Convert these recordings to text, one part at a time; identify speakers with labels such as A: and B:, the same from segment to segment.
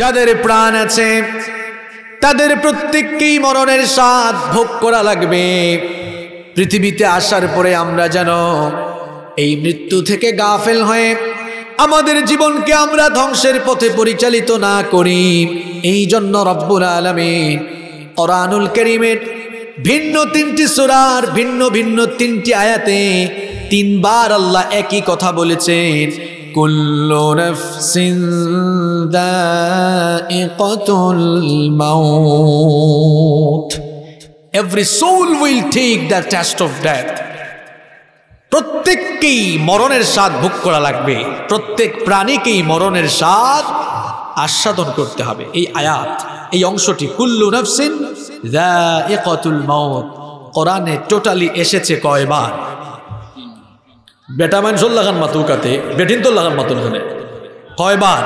A: যাদের প্রাণ আছে তাদের প্রত্যেককেই মরণের স্বাদ ভোগ করা লাগবে পৃথিবীতে আসার পরে আমরা যেন এই মৃত্যু থেকে গাফেল হয়ে আমাদের জীবনকে আমরা ধ্বংসের পথে পরিচালিত না করি এই জন্য রব্বুল আলমিন অরানুল করিমের ভিন্ন তিনটি সুরার ভিন্ন ভিন্ন তিনটি আয়াতে তিনবার আল্লাহ একই কথা বলেছেন كل نفس ذائقة الموت Every soul will take the test of death. প্রত্যেককেই মরণের স্বাদ ভোগ করা লাগবে প্রত্যেক প্রাণীকেই মরণের স্বাদ আস্বাদন করতে হবে এই আয়াত এই অংশটি কুল্লু নফসিন দা এ কতুল মত কোরআনে টোটালি এসেছে কয়বার বেটা মানুষল লাগান মাতুল কাতে বেটিন তো লাগান মাতুল খানে কয়বার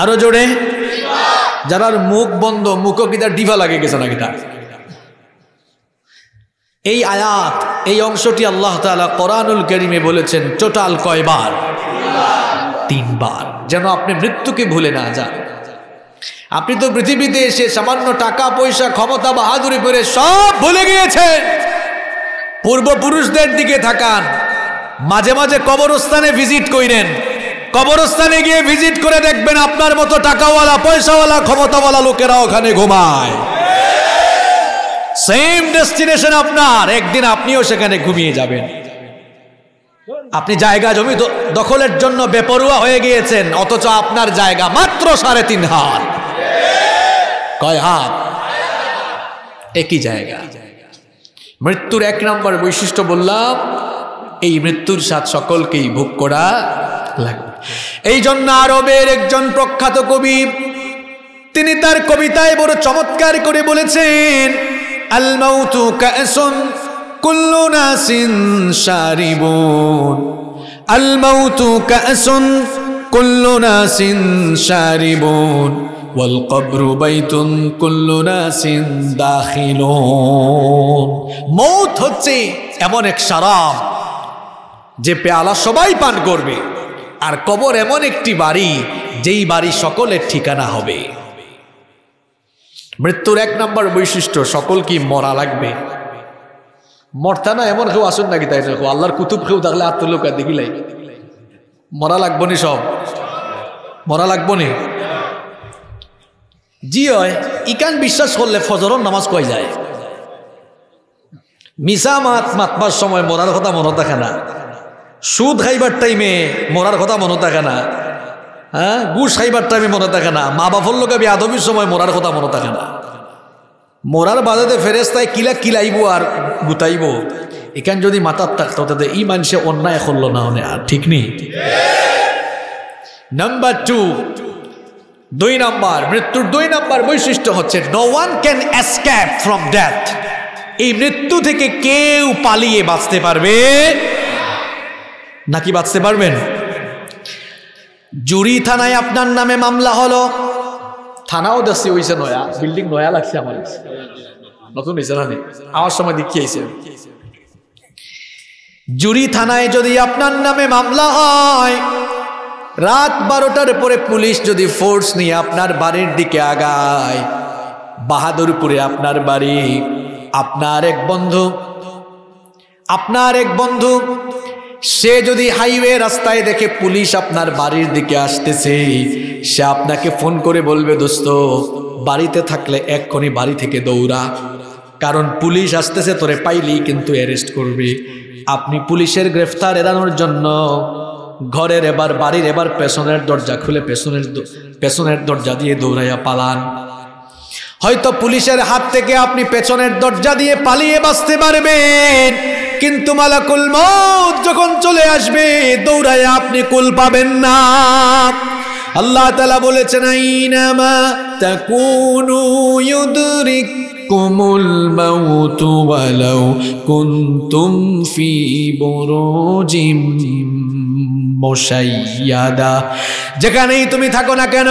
A: আরো জোরে যারার মুখ বন্ধ মুখ কিতা ডিভা লাগে গেছে না কিতা এই আয়াত এই অংশটি আল্লাহ তালা কোরআনুল করিমে বলেছেন টোটাল কয়বার তিনবার যেন আপনি মৃত্যুকে ভুলে না যান আপনি তো পৃথিবীতে এসে সামান্য টাকা পয়সা ক্ষমতা বাহাদুরি করে সব ভুলে গিয়েছেন পূর্বপুরুষদের দিকে থাকান মাঝে মাঝে কবরস্থানে ভিজিট করেন কবরস্থানে গিয়ে ভিজিট করে দেখবেন আপনার মতো টাকাওয়ালা পয়সাওয়ালা ক্ষমতাওয়ালা লোকেরা ওখানে ঘুমায় সেম ডেস্টিনেশন আপনার একদিন আপনিও সেখানে ঘুমিয়ে যাবেন আপনি জায়গা জমি দখলের জন্য বেপরুয়া হয়ে গিয়েছেন অথচ আপনার জায়গা মাত্র সাড়ে তিন হাত কয় হাত একই জায়গা মৃত্যুর এক নম্বর বৈশিষ্ট্য বললাম এই মৃত্যুর স্বাদ সকলকেই ভোগ করা লাগবে এই জন্য আরবের একজন প্রখ্যাত কবি তিনি তার কবিতায় বড় চমৎকার করে বলেছেন আলমাউতু কাসুন কুল্লু নাসিন শারিবুন আলমাউতু কাসুন কুল্লু নাসিন শারিবুন والقبر بيت كل ناس داخلون মউত হচ্ছে এমন এক শরাব যে পেয়ালা সবাই পান করবে আর কবর এমন একটি বাড়ি যেই বাড়ি সকলের ঠিকানা হবে মৃত্যুর এক নম্বর বৈশিষ্ট্য সকল কি মরা লাগবে মরতা না এমন কেউ আসুন নাকি তাই দেখো আল্লাহর কুতুব কেউ থাকলে দেখি লাই মরা লাগবো নি সব মরা লাগবো নি জি হয় ইকান বিশ্বাস করলে ফজর নামাজ কয় যায় মিসা মাত মাতমার সময় মরার কথা মনে থাকে না সুদ খাইবার টাইমে মরার কথা মনে থাকে না হ্যাঁ গুস খাইবার টাইমে মনে থাকে না মা বাপর লোকে বিয়াদবির সময় মরার কথা মনে থাকে না মরার বাজাতে ফেরেস্তায় কিলা কিলাইব আর গুতাইব এখান যদি মাতার থাকতো তাতে এই মানুষে অন্যায় করলো না অনেক আর ঠিক নেই নাম্বার টু দুই নাম্বার মৃত্যুর দুই নাম্বার বৈশিষ্ট্য হচ্ছে no one can escape from death এই মৃত্যু থেকে কেউ পালিয়ে বাঁচতে পারবে নাকি বাঁচতে পারবেন জুরি থানায় আপনার নামে মামলা হলো থানাও দেখছি হয়েছে নয়া বিল্ডিং নয়া লাগছে আমার নতুন হয়েছে না আমার সময় দেখিয়েছে জুরি থানায় যদি আপনার নামে মামলা হয় রাত বারোটার পরে পুলিশ যদি ফোর্স নিয়ে আপনার বাড়ির দিকে আগায় বাহাদুরপুরে আপনার বাড়ি আপনার এক বন্ধু আপনার এক বন্ধু সে যদি হাইওয়ে রাস্তায় দেখে পুলিশ আপনার বাড়ির দিকে আসতেছে সে আপনাকে ফোন করে বলবে দোস্ত বাড়িতে থাকলে এক্ষণি বাড়ি থেকে দৌড়া কারণ পুলিশ আসতেছে তোরে পাইলি কিন্তু অ্যারেস্ট করবে আপনি পুলিশের গ্রেফতার এড়ানোর জন্য ঘরের এবার বাড়ির এবার পেছনের দরজা খুলে পেছনের পেছনের দরজা দিয়ে দৌড়াইয়া পালান হয়তো পুলিশের হাত থেকে আপনি পেছনের দরজা দিয়ে পালিয়ে বাঁচতে পারবেন কিন্তু মালাকুল মত যখন চলে আসবে দৌড়ায় আপনি কুল পাবেন না আল্লাহ তালা বলেছেন আইনামা তা কোনো ইউদরিক কুমুল মাউতু ওয়ালাউ কুনতুম ফি বুরুজিম মশাইয়াদা যেখানেই তুমি থাকো না কেন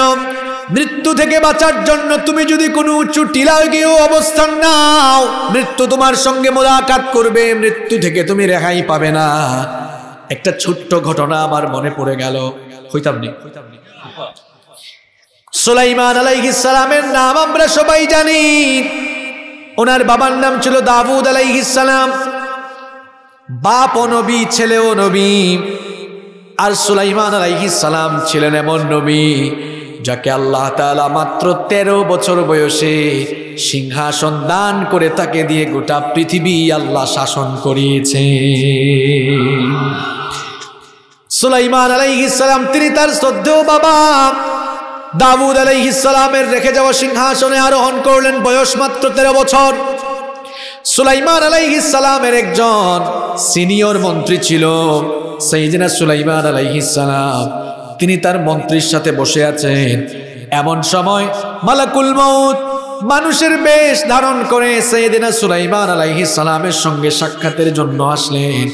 A: মৃত্যু থেকে বাঁচার জন্য তুমি যদি কোনো উঁচু টিলা গিয়েও অবস্থান নাও মৃত্যু তোমার সঙ্গে মোলাকাত করবে মৃত্যু থেকে তুমি রেহাই পাবে না একটা ছোট্ট ঘটনা আমার মনে পড়ে গেল হইতাম নি সুলাইমান আলাইহিস সালামের নাম আমরা সবাই জানি ওনার বাবার নাম ছিল দাউদ আলাইহিস সালাম বাপ ও নবী ছেলে ও নবী আর সুলাইমান আলাইহিস সালাম ছিলেন এমন নবী যাকে আল্লাহ তালা মাত্র ১৩ বছর বয়সে সিংহাসন দান করে তাকে দিয়ে গোটা পৃথিবী আল্লাহ শাসন করিয়েছে সুলাইমান আলাইহিসালাম তিনি তার শ্রদ্ধেয় বাবা দাবুদ আলাইহিসালামের রেখে যাওয়া সিংহাসনে আরোহণ করলেন বয়স মাত্র তেরো বছর সুলাইমান আলাইহিসালামের একজন সিনিয়র মন্ত্রী ছিল সেই দিনে সুলাইমান আলাইহিসালাম তিনি তার মন্ত্রীর সাথে বসে আছেন এমন সময় মালাকুল মৌত মানুষের বেশ ধারণ করে সৈয়দিনা সুলাইমান আলাইহি সালামের সঙ্গে সাক্ষাতের জন্য আসলেন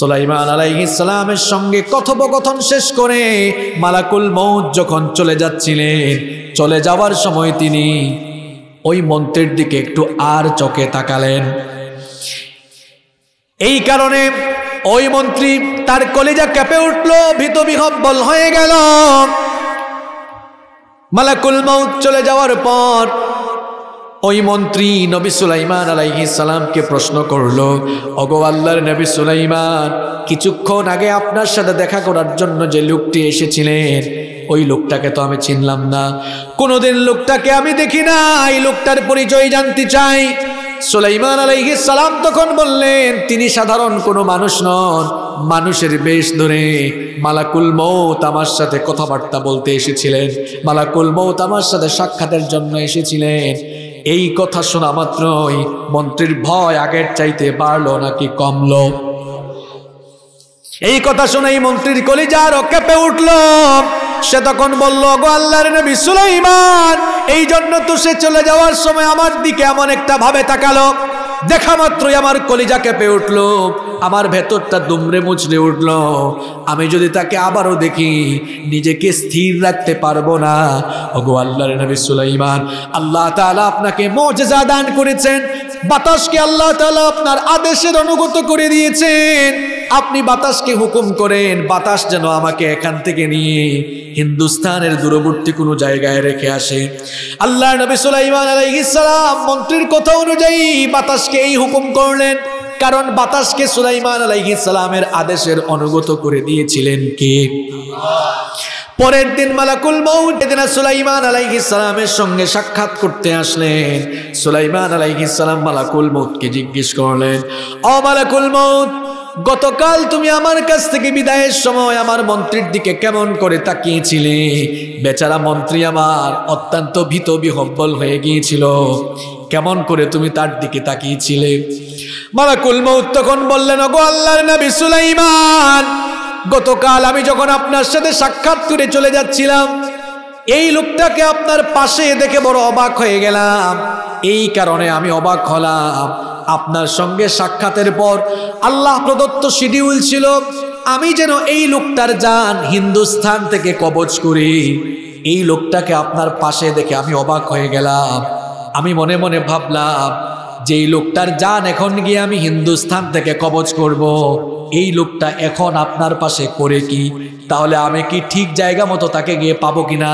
A: সুলাইমান আলাইহি সালামের সঙ্গে কথোপকথন শেষ করে মালাকুল মৌত যখন চলে যাচ্ছিলেন চলে যাওয়ার সময় তিনি ওই মন্ত্রের দিকে একটু আর চকে তাকালেন এই কারণে ওই মন্ত্রী তার কলিজা কেঁপে উঠল ভীত বিহব্বল হয়ে গেল মালাকুল মৌত চলে যাওয়ার পর ওই মন্ত্রী নবী সুলাইমান সালামকে প্রশ্ন করল অগো আল্লাহর নবী সুলাইমান কিছুক্ষণ আগে আপনার সাথে দেখা করার জন্য যে লোকটি এসেছিলেন ওই লোকটাকে তো আমি চিনলাম না কোনোদিন লোকটাকে আমি দেখি না এই লোকটার পরিচয় জানতে চাই সুলাইমান আলাইহি সালাম তখন বললেন তিনি সাধারণ কোনো মানুষ নন মানুষের বেশ ধরে মালাকুল মৌত আমার সাথে কথাবার্তা বলতে এসেছিলেন মালাকুল মৌত আমার সাথে সাক্ষাতের জন্য এসেছিলেন এই কথা শোনা মাত্রই মন্ত্রীর ভয় আগের চাইতে বাড়লো নাকি কমলো এই কথা শুনে এই মন্ত্রীর কলিজা রক্ষেপে উঠল সে তখন বলল গো আল্লাহর নবী সুলাইমান এই জন্য তো সে চলে যাওয়ার সময় আমার দিকে এমন একটা ভাবে তাকালো দেখা মাত্রই আমার কলিজা কেঁপে উঠল আমার ভেতরটা দুমড়ে মুচড়ে উঠল আমি যদি তাকে আবারও দেখি নিজেকে স্থির রাখতে পারবো না ওগো আল্লাহ নবী সুলাইমান আল্লাহ তালা আপনাকে মজেজা দান করেছেন বাতাসকে আল্লাহ তালা আপনার আদেশের অনুগত করে দিয়েছেন আপনি বাতাসকে হুকুম করেন বাতাস যেন আমাকে এখান থেকে নিয়ে হিন্দুস্তানের দূরবর্তী কোনো জায়গায় রেখে আসে আল্লাহ নবী সুলাইমান আলাইহিসালাম মন্ত্রীর কথা অনুযায়ী বাতাসকে এই হুকুম করলেন কারণ বাতাসকে সুলাইমান সালামের আদেশের অনুগত করে দিয়েছিলেন কে পরের দিন মালাকুল মৌত এদিনা সুলাইমান সালামের সঙ্গে সাক্ষাৎ করতে আসলেন সুলাইমান আলাইহিসালাম মালাকুল মৌদকে জিজ্ঞেস করলেন অ মালাকুল মৌত গতকাল তুমি আমার কাছ থেকে বিদায়ের সময় আমার মন্ত্রীর দিকে কেমন করে তাকিয়েছিলে বেচারা মন্ত্রী আমার অত্যন্ত ভীত বিহব্বল হয়ে গিয়েছিল কেমন করে তুমি তার দিকে তাকিয়েছিলে মারা কুলম তখন বললেন গো আল্লাহর নবী সুলাইমান গতকাল আমি যখন আপনার সাথে সাক্ষাৎ করে চলে যাচ্ছিলাম এই লোকটাকে আপনার পাশে দেখে বড় অবাক হয়ে গেলাম এই কারণে আমি অবাক হলাম আপনার সঙ্গে সাক্ষাতের পর আল্লাহ প্রদত্ত শিডিউল ছিল আমি যেন এই লোকটার যান হিন্দুস্থান থেকে কবজ করি এই লোকটাকে আপনার পাশে দেখে আমি অবাক হয়ে গেলাম আমি মনে মনে ভাবলাম যে এই লোকটার যান এখন গিয়ে আমি হিন্দুস্থান থেকে কবজ করব। এই লোকটা এখন আপনার পাশে করে কি তাহলে আমি কি ঠিক জায়গা মতো তাকে গিয়ে পাবো কিনা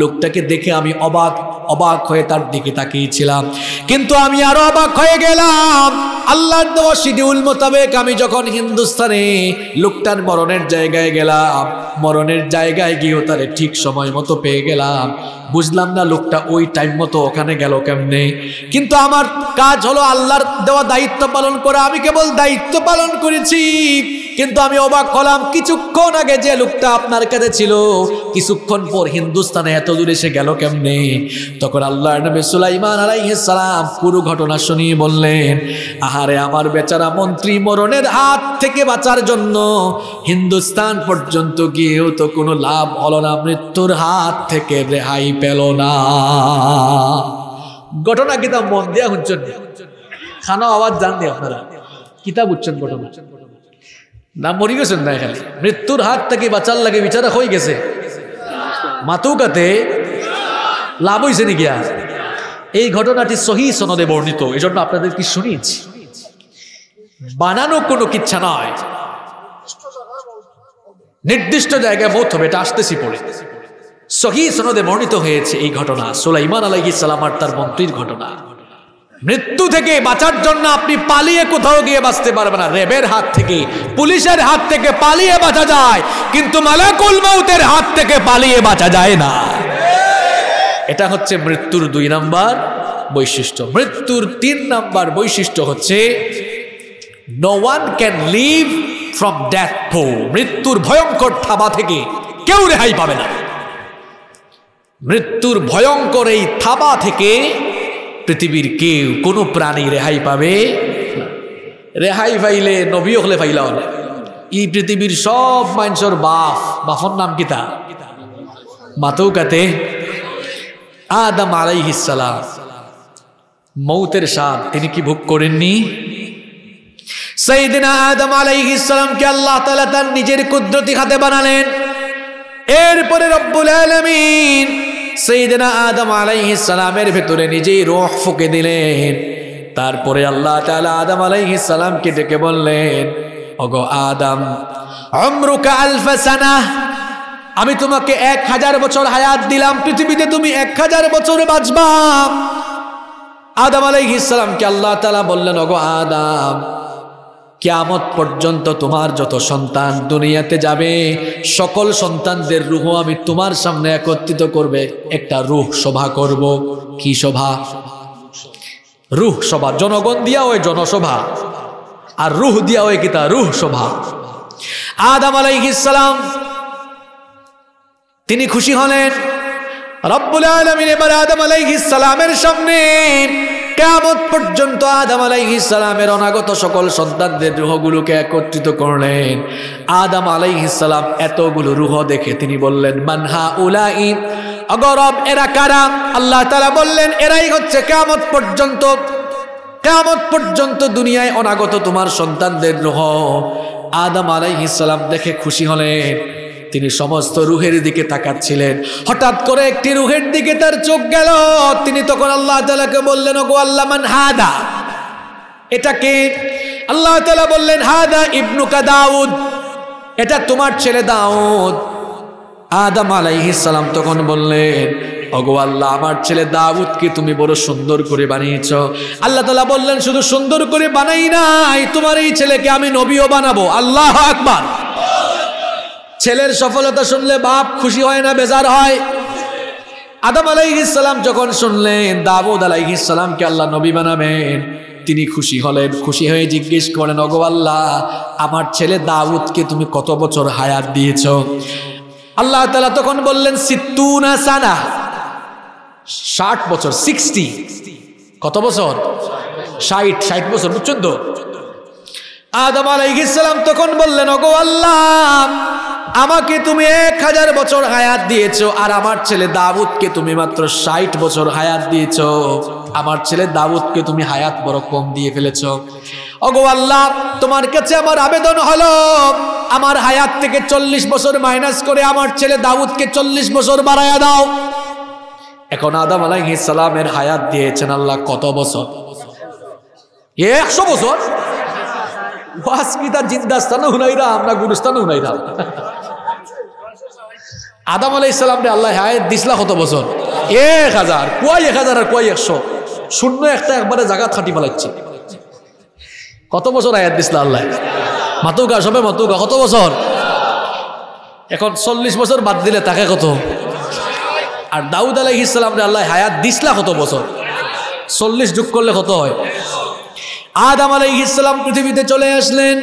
A: লোকটাকে দেখে আমি অবাক অবাক হয়ে তার দিকে তাকিয়েছিলাম কিন্তু আমি আরো অবাক হয়ে গেলাম আল্লাহর দেওয়া শিডিউল মোতাবেক আমি যখন হিন্দুস্তানে লোকটার মরণের জায়গায় গেলাম মরণের জায়গায় গিয়েও তারে ঠিক সময় মতো পেয়ে গেলাম বুঝলাম না লোকটা ওই টাইম মতো ওখানে গেল কেমনে কিন্তু আমার কাজ হলো আল্লাহর দেওয়া দায়িত্ব পালন করা আমি কেবল দায়িত্ব পালন করেছি কিন্তু আমি অবাক হলাম কিছুক্ষণ আগে যে লোকটা আপনার কাছে ছিল কিছুক্ষণ পর হিন্দুস্তানে এত দূরে সে গেল কেমনে তখন আল্লাহ নবী সুলাইমান সালাম পুরো ঘটনা শুনিয়ে বললেন আহারে আমার বেচারা মন্ত্রী মরণের হাত থেকে বাঁচার জন্য হিন্দুস্তান পর্যন্ত গিয়েও তো কোনো লাভ হলো না মৃত্যুর হাত থেকে রেহাই পেল না ঘটনা কিতাব মন দিয়া হুঞ্চন খানা আওয়াজ জান দিয়ে আপনারা কিতাব উচ্চন ঘটনা না মরি গেছেন না খালি মৃত্যুর হাত থেকে বাঁচার লাগে বিচারা হয়ে গেছে মাতুকাতে লাভ হয়েছে নাকি আর এই ঘটনাটি সহি সনদে বর্ণিত এই জন্য আপনাদের কি শুনিয়েছি বানানো কোনো কিচ্ছা নয় নির্দিষ্ট জায়গায় বোধ হবে এটা আসতেছি পড়ে সহি সনদে বর্ণিত হয়েছে এই ঘটনা সোলাইমান আলাইহিস সালাম আর তার মন্ত্রীর ঘটনা মৃত্যু থেকে বাঁচার জন্য আপনি পালিয়ে কোথাও গিয়ে বাঁচতে পারবেন না রেবের হাত থেকে পুলিশের হাত থেকে পালিয়ে বাঁচা যায় কিন্তু মালাকুল মাউতের হাত থেকে পালিয়ে বাঁচা যায় না এটা হচ্ছে মৃত্যুর দুই নাম্বার বৈশিষ্ট্য মৃত্যুর তিন নাম্বার বৈশিষ্ট্য হচ্ছে no one can leave from death পো মৃত্যুর ভয়ঙ্কর থাবা থেকে কেউ রেহাই পাবে না মৃত্যুর ভয়ঙ্কর এই থাবা থেকে পৃথিবীর কেউ কোনো প্রাণী রেহাই পাবে রেহাই পাইলে নবী হলে পাইলা হলে এই পৃথিবীর সব মানুষের বাপ বাফর নাম কিতা মাথৌ কাতে আদম আলাইহিসালাম মৌতের সাপ তিনি কি ভোগ করেননি সেইদিনা আদম আলাইহিসালামকে আল্লাহ তার নিজের কুদরতি হাতে বানালেন এরপরে রব্বুল আলমিন সেইদিনা আদম সালামের ভেতরে নিজেই রোহ ফুকে দিলেন তারপরে আল্লাহ তালা আদম সালামকে ডেকে বললেন ওগো আদম অমরুকা আলফাসানা আমি তোমাকে এক হাজার বছর হায়াত দিলাম পৃথিবীতে তুমি এক হাজার বছর বাঁচবা আদম আলাইহিসালামকে আল্লাহ তালা বললেন ওগো আদম কেয়ামত পর্যন্ত তোমার যত সন্তান দুনিয়াতে যাবে সকল সন্তানদের রুহ আমি তোমার সামনে একত্রিত করবে একটা রুহ সভা করব কি সভা রুহ সভা জনগণ দিয়া ওই জনসভা আর রুহ দিয়া ওই কিতা রুহ সভা আদাম আলাইহিস সালাম তিনি খুশি হলেন রব্বুল আলমিন এবার আদম আলাইহি সালামের সামনে কেমন পর্যন্ত আদম আলাইহি সালামের অনাগত সকল সন্তানদের রুহগুলোকে একত্রিত করলেন আদম আলাইহি সালাম এতগুলো রুহ দেখে তিনি বললেন মানহা উলাই অগরব এরা কারা আল্লাহ তালা বললেন এরাই হচ্ছে কেমন পর্যন্ত কেমন পর্যন্ত দুনিয়ায় অনাগত তোমার সন্তানদের রুহ আদম আলাইহি সালাম দেখে খুশি হলেন তিনি সমস্ত রুহের দিকে তাকাচ্ছিলেন হঠাৎ করে একটি রুহের দিকে তার চোখ গেল তিনি তখন আল্লাহ তালাকে বললেন ওগো আল্লামান হাদা এটা কে আল্লাহ তালা বললেন হাদা ইবনুকা দাউদ এটা তোমার ছেলে দাউদ আদম সালাম তখন বললেন অগো আল্লাহ আমার ছেলে দাউদকে তুমি বড় সুন্দর করে বানিয়েছ আল্লাহ তালা বললেন শুধু সুন্দর করে বানাই নাই তোমার এই ছেলেকে আমি নবীও বানাবো আল্লাহ আকবার ছেলের সফলতা শুনলে বাপ খুশি হয় না বেজার হয় আদম আলাইহিসাল্লাম যখন শুনলেন দাবুদ আলাইহিসাল্লামকে আল্লাহ নবী বানাবেন তিনি খুশি হলেন খুশি হয়ে জিজ্ঞেস করেন অগো আল্লাহ আমার ছেলে দাউদকে তুমি কত বছর হায়াত দিয়েছ আল্লাহ তালা তখন বললেন সিত্তুনা সানা ষাট বছর সিক্সটি কত বছর ষাট ষাট বছর বুঝছেন তো আদম আলাইহিসাল্লাম তখন বললেন অগো আল্লাহ আমাকে তুমি এক হাজার বছর হায়াত দিয়েছো আর আমার ছেলে দাউদকে তুমি মাত্র ষাট বছর হায়াত দিয়েছ আমার ছেলে দাউদকে তুমি হায়াত বড় কম দিয়ে ফেলেছ অগো তোমার কাছে আমার আবেদন হলো আমার হায়াত থেকে চল্লিশ বছর মাইনাস করে আমার ছেলে দাউদকে চল্লিশ বছর বাড়াইয়া দাও এখন আদাম আলাইহিস সালামের হায়াত দিয়েছেন আল্লাহ কত বছর একশো বছর বাস কি তার জিন্দাস্তানও হুনাইরা আমরা গুরুস্তানও হুনাইরা আদাম আলাই নে আল্লাহ হায়াত দিসলা কত বছর এক হাজার কয় এক হাজার আর কয় একশো শূন্য একটা একবারে জাগাত খাটি ফেলাচ্ছে কত বছর আয়াত দিসলা আল্লাহ মাতু গা সবে মাতু গা কত বছর এখন চল্লিশ বছর বাদ দিলে তাকে কত আর দাউদ ইসলাম নে আল্লাহ হায়াত দিসলা কত বছর চল্লিশ যুগ করলে কত হয় আদাম আলাই ইসলাম পৃথিবীতে চলে আসলেন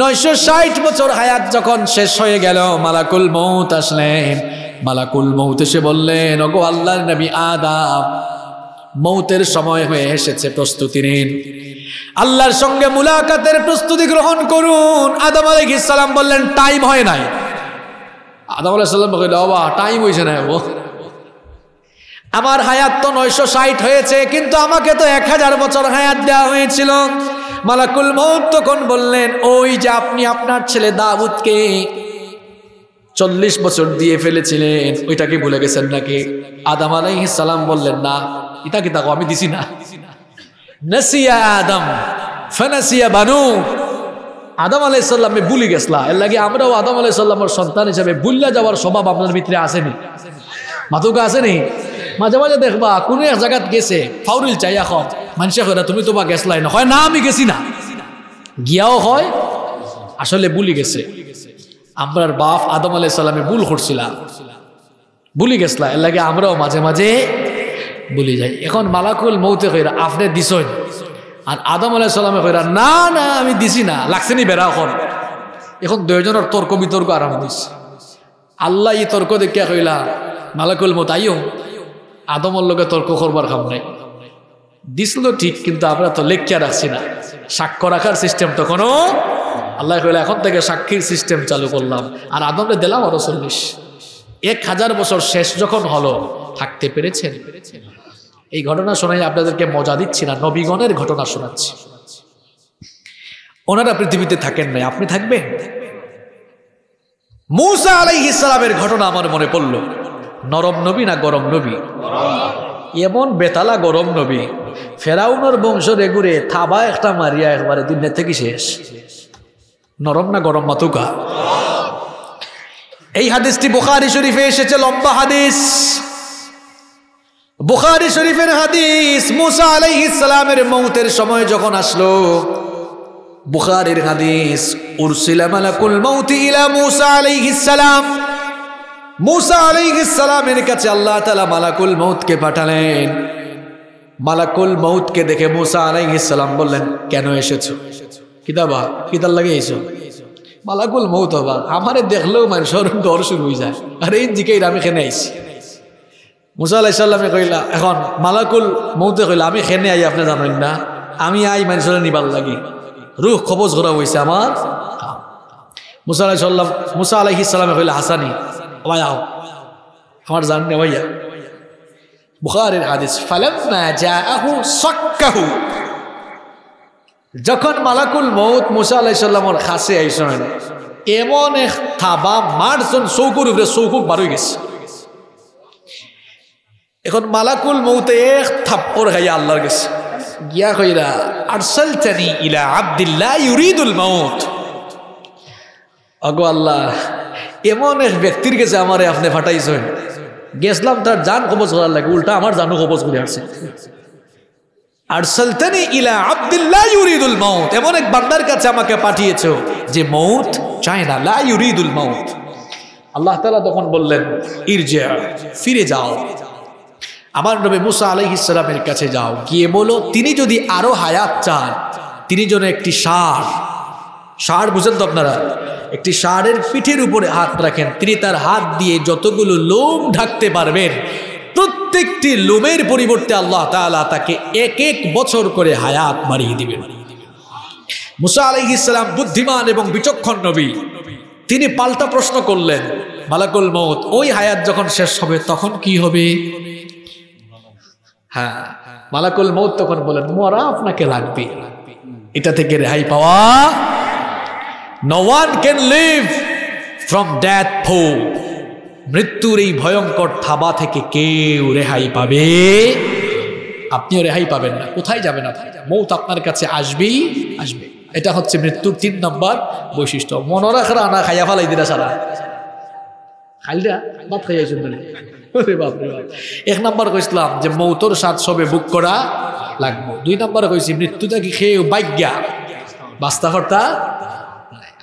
A: নয়শো ষাট বছর হায়াত যখন শেষ হয়ে গেল মালাকুল মৌত আসলেন মালাকুল মৌত এসে বললেন ওগো আল্লাহর নবী আদাব মৌতের সময় হয়ে এসেছে প্রস্তুতি নিন আল্লাহর সঙ্গে মুলাকাতের প্রস্তুতি গ্রহণ করুন আদাম সালাম বললেন টাইম হয় নাই আদাম আলাইসাল্লাম বললেন বাবা টাইম হয়েছে না ও আমার হায়াত তো নয়শো ষাট হয়েছে কিন্তু আমাকে তো এক হাজার বছর হায়াত দেওয়া হয়েছিল মালাকুল মৌত তখন বললেন ওই যে আপনি আপনার ছেলে দাউদকে চল্লিশ বছর দিয়ে ফেলেছিলেন ওইটাকে ভুলে গেছেন নাকি আদাম আলাই সালাম বললেন না এটা কি তাকে আমি দিছি না নাসিয়া আদম ফানাসিয়া বানু আদম আলাইসাল্লামে ভুলে গেছলা এর লাগে আমরাও আদম আলাইসাল্লামের সন্তান হিসেবে ভুললে যাওয়ার স্বভাব আপনার ভিতরে আসেনি মাথুকা আসেনি মাঝে মাঝে দেখবা কোনো এক জায়গাত গেছে ফাউরিল চাই এখন মানুষে হয় তুমি তো বা গেছলাই না হয় না আমি গেছি না গিয়াও হয় আসলে বুলি গেছে আমরার বাপ আদম আলাই সাল্লামে ভুল করছিলাম বুলি গেছলা এর লাগে আমরাও মাঝে মাঝে বুলি যাই এখন মালাকুল মৌতে কইরা আপনি দিস আর আদম আলাই সাল্লামে কইরা না না আমি দিছি না লাগছে নি বেড়া এখন এখন দুজনের তর্ক বিতর্ক আরম্ভ হয়েছে আল্লাহ ই তর্ক দেখিয়া কইলা মালাকুল মত আইও আদমর লগে তর্ক করবার কাম নাই দিছিল ঠিক কিন্তু আমরা তো লেখিয়া রাখছি না সাক্ষ্য রাখার সিস্টেম তো কোনো আল্লাহ কহিল এখন থেকে সাক্ষীর সিস্টেম চালু করলাম আর আদমরে দিলাম আরো চল্লিশ এক হাজার বছর শেষ যখন হলো থাকতে পেরেছেন এই ঘটনা শোনাই আপনাদেরকে মজা দিচ্ছি না নবীগণের ঘটনা শোনাচ্ছি ওনারা পৃথিবীতে থাকেন নাই আপনি থাকবেন মৌসা আলাই ইসলামের ঘটনা আমার মনে পড়ল নরম নবী না গরম নবী এমন বেতালা গরম নবী ফেরাউনোর বংশ রেগুরে থাবা একটা মারিয়া একবারে দুনিয়া থেকে শেষ নরম না গরম মাতুকা এই হাদিসটি বোখারি শরীফে এসেছে লম্বা হাদিস বুখারি শরীফের হাদিস মুসা আলাই ইসলামের মৌতের সময় যখন আসলো বুখারির হাদিস উরসিলামালাকুল মৌতি ইলা মুসা আলাই ইসালাম মুসা আলাইসালামের কাছে আল্লাহ তালা মালাকুল মৌতকে পাঠালেন মালাকুল মৌতকে দেখে মুসা আলাইসালাম বললেন কেন এসেছো কিতাবা কিতাব লাগে এসো মালাকুল মৌত হবা আমারে দেখলেও মানে ডর দর্শন হয়ে যায় আর এই দিকে আমি খেনে আইছি মুসা আলাইসাল্লামে কইলা এখন মালাকুল মৌতে কইলা আমি খেনে আই আপনি জানেন না আমি আই সরে মানে নিবার লাগি রুখ খবজ ঘোরা হয়েছে আমার মুসা আলাইসাল্লাম মুসা আলাইসাল্লামে কইলা হাসানি আবার আমার জান নে ভাইয়া বুখারের হাদিস ফালাম্মা জাআহু সাক্কাহু যখন মালাকুল মৌত মুসা আলাইসাল্লামর কাছে আইসেন এমন এক থাবা মারছেন চৌকুর উপরে চৌকুক বার হয়ে গেছে এখন মালাকুল মৌতে এক থাপ্পড় খাইয়া আল্লাহর গেছে গিয়া কইরা আরসালতানি ইলা আব্দুল্লাহ ইউরিদুল মৌত অগো আল্লাহ এমন এক ব্যক্তির কাছে আমার আপনি ফাটাইছেন গেছিলাম তার যান কবজ করার লাগে উল্টা আমার জানও কবজ করে আসছে আর সালতানি ইলা আব্দুল্লাহ ইউরিদুল মৌত এমন এক বান্দার কাছে আমাকে পাঠিয়েছ যে মৌত চায় না লা ইউরিদুল মৌত আল্লাহ তালা তখন বললেন ইরজা ফিরে যাও আমার নবী মুসা আলহিসের কাছে যাও গিয়ে বলো তিনি যদি আরো হায়াত চান তিনি যেন একটি সার ষাঁড় বুঝেন তো আপনারা একটি ষাঁড়ের পিঠের উপরে হাত রাখেন তিনি তার হাত দিয়ে যতগুলো লোম ঢাকতে পারবেন প্রত্যেকটি লোমের পরিবর্তে আল্লাহ তালা তাকে এক এক বছর করে হায়াত মারিয়ে দিবেন মুসা আলহ ইসলাম বুদ্ধিমান এবং বিচক্ষণ নবী তিনি পাল্টা প্রশ্ন করলেন মালাকুল মত ওই হায়াত যখন শেষ হবে তখন কি হবে হ্যাঁ মালাকুল মত তখন বলেন মরা আপনাকে লাগবে এটা থেকে রেহাই পাওয়া no one can leave from death for মৃত্যুর এই ভয়ঙ্কর থাবা থেকে কেউ রেহাই পাবে আপনিও রেহাই পাবেন না কোথায় যাবেন না মৌত আপনার কাছে আসবেই আসবে এটা হচ্ছে মৃত্যুর তিন নম্বর বৈশিষ্ট্য মনরা খারা না খাইয়া ফালাই দিলা সারা খাইলা ভাত খাইয়াই এক নম্বর কইসলাম যে মৌতর সাত সবে বুক করা লাগবো দুই নম্বর কইছি মৃত্যুটা কি খেয়ে বাইজ্ঞা বাস্তাহরটা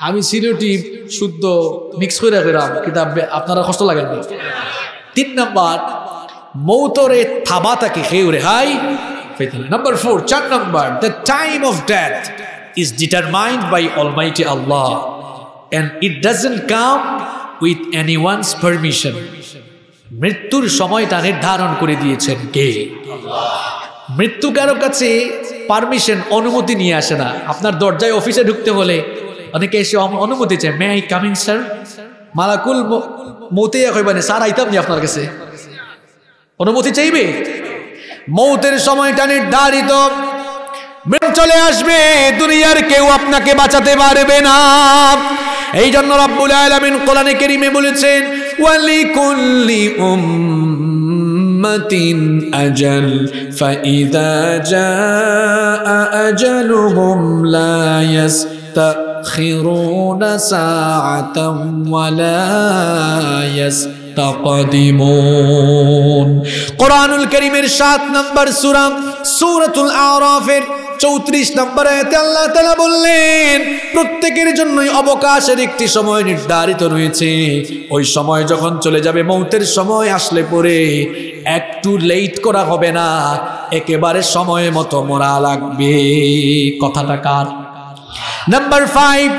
A: আমি সিরিয়টি শুদ্ধ মিক্স করে রাখলাম কিন্তু আপনারা কষ্ট লাগেন তিন নাম্বার মৌতরে থাবা তাকে খেউ হাই নাম্বার ফোর চার number the time of death is determined by almighty Allah and it doesn't come with anyone's permission মৃত্যুর সময়টা নির্ধারণ করে দিয়েছেন কে মৃত্যু কারো কাছে পারমিশন অনুমতি নিয়ে আসে না আপনার দরজায় অফিসে ঢুকতে হলে অনেকে এসে অনুমতি চায় মে আই কামিং স্যার মালাকুল মৌতে মানে স্যার আইতাম নি আপনার কাছে অনুমতি চাইবে মৌতের সময়টা নির্ধারিত চলে আসবে দুনিয়ার কেউ আপনাকে বাঁচাতে পারবে না এই জন্য রব্বুল আলমিন কোরআনে কেরিমে বলেছেন ওয়ালিকুল্লি মতিন আজাল ফাইদা জা আজালুহুম লা ইয়াস্তা يستأخرون ساعة ولا يستقدمون قرآن الكريم الشات نمبر سورة سورة الأعراف চৌত্রিশ নম্বর আয়াতে আল্লাহ তালা বললেন প্রত্যেকের জন্যই অবকাশের একটি সময় নির্ধারিত রয়েছে ওই সময় যখন চলে যাবে মৌতের সময় আসলে পরে একটু লেট করা হবে না একেবারে সময় মতো মরা লাগবে কথাটা কার নাম্বার ফাইভ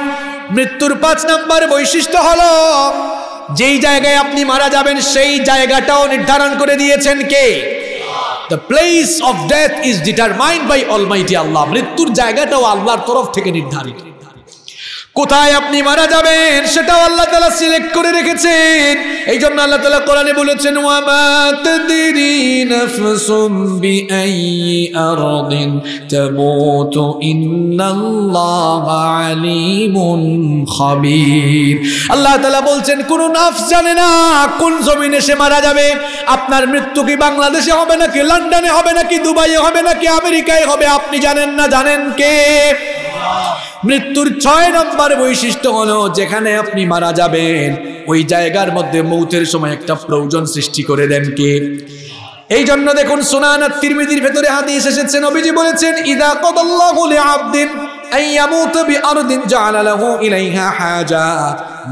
A: মৃত্যুর পাঁচ নাম্বার বৈশিষ্ট্য হল যেই জায়গায় আপনি মারা যাবেন সেই জায়গাটাও নির্ধারণ করে দিয়েছেন কে the place of death is determined by almighty Allah মৃত্যুর জায়গাটাও আল্লাহর তরফ থেকে নির্ধারিত কোথায় আপনি মারা যাবেন সেটাও আল্লাহ তালা সিলেক্ট করে রেখেছেন এই জন্য আল্লাহ তালা কোরআনে বলেছেন আল্লাহ তালা বলছেন কোন নাফ জানে না কোন জমিনে সে মারা যাবে আপনার মৃত্যু কি বাংলাদেশে হবে নাকি লন্ডনে হবে নাকি দুবাইয়ে হবে নাকি আমেরিকায় হবে আপনি জানেন না জানেন কে মৃত্যুর ছয় নম্বর বৈশিষ্ট্য হল যেখানে আপনি মারা যাবেন ওই জায়গার মধ্যে মৌতের সময় একটা প্রয়োজন সৃষ্টি করে দেন কে এই জন্য দেখুন সোনানা তিরমিদির ভেতরে হাদিস এসেছেন অভিজি বলেছেন ইদা কদল্লাহ আবদিন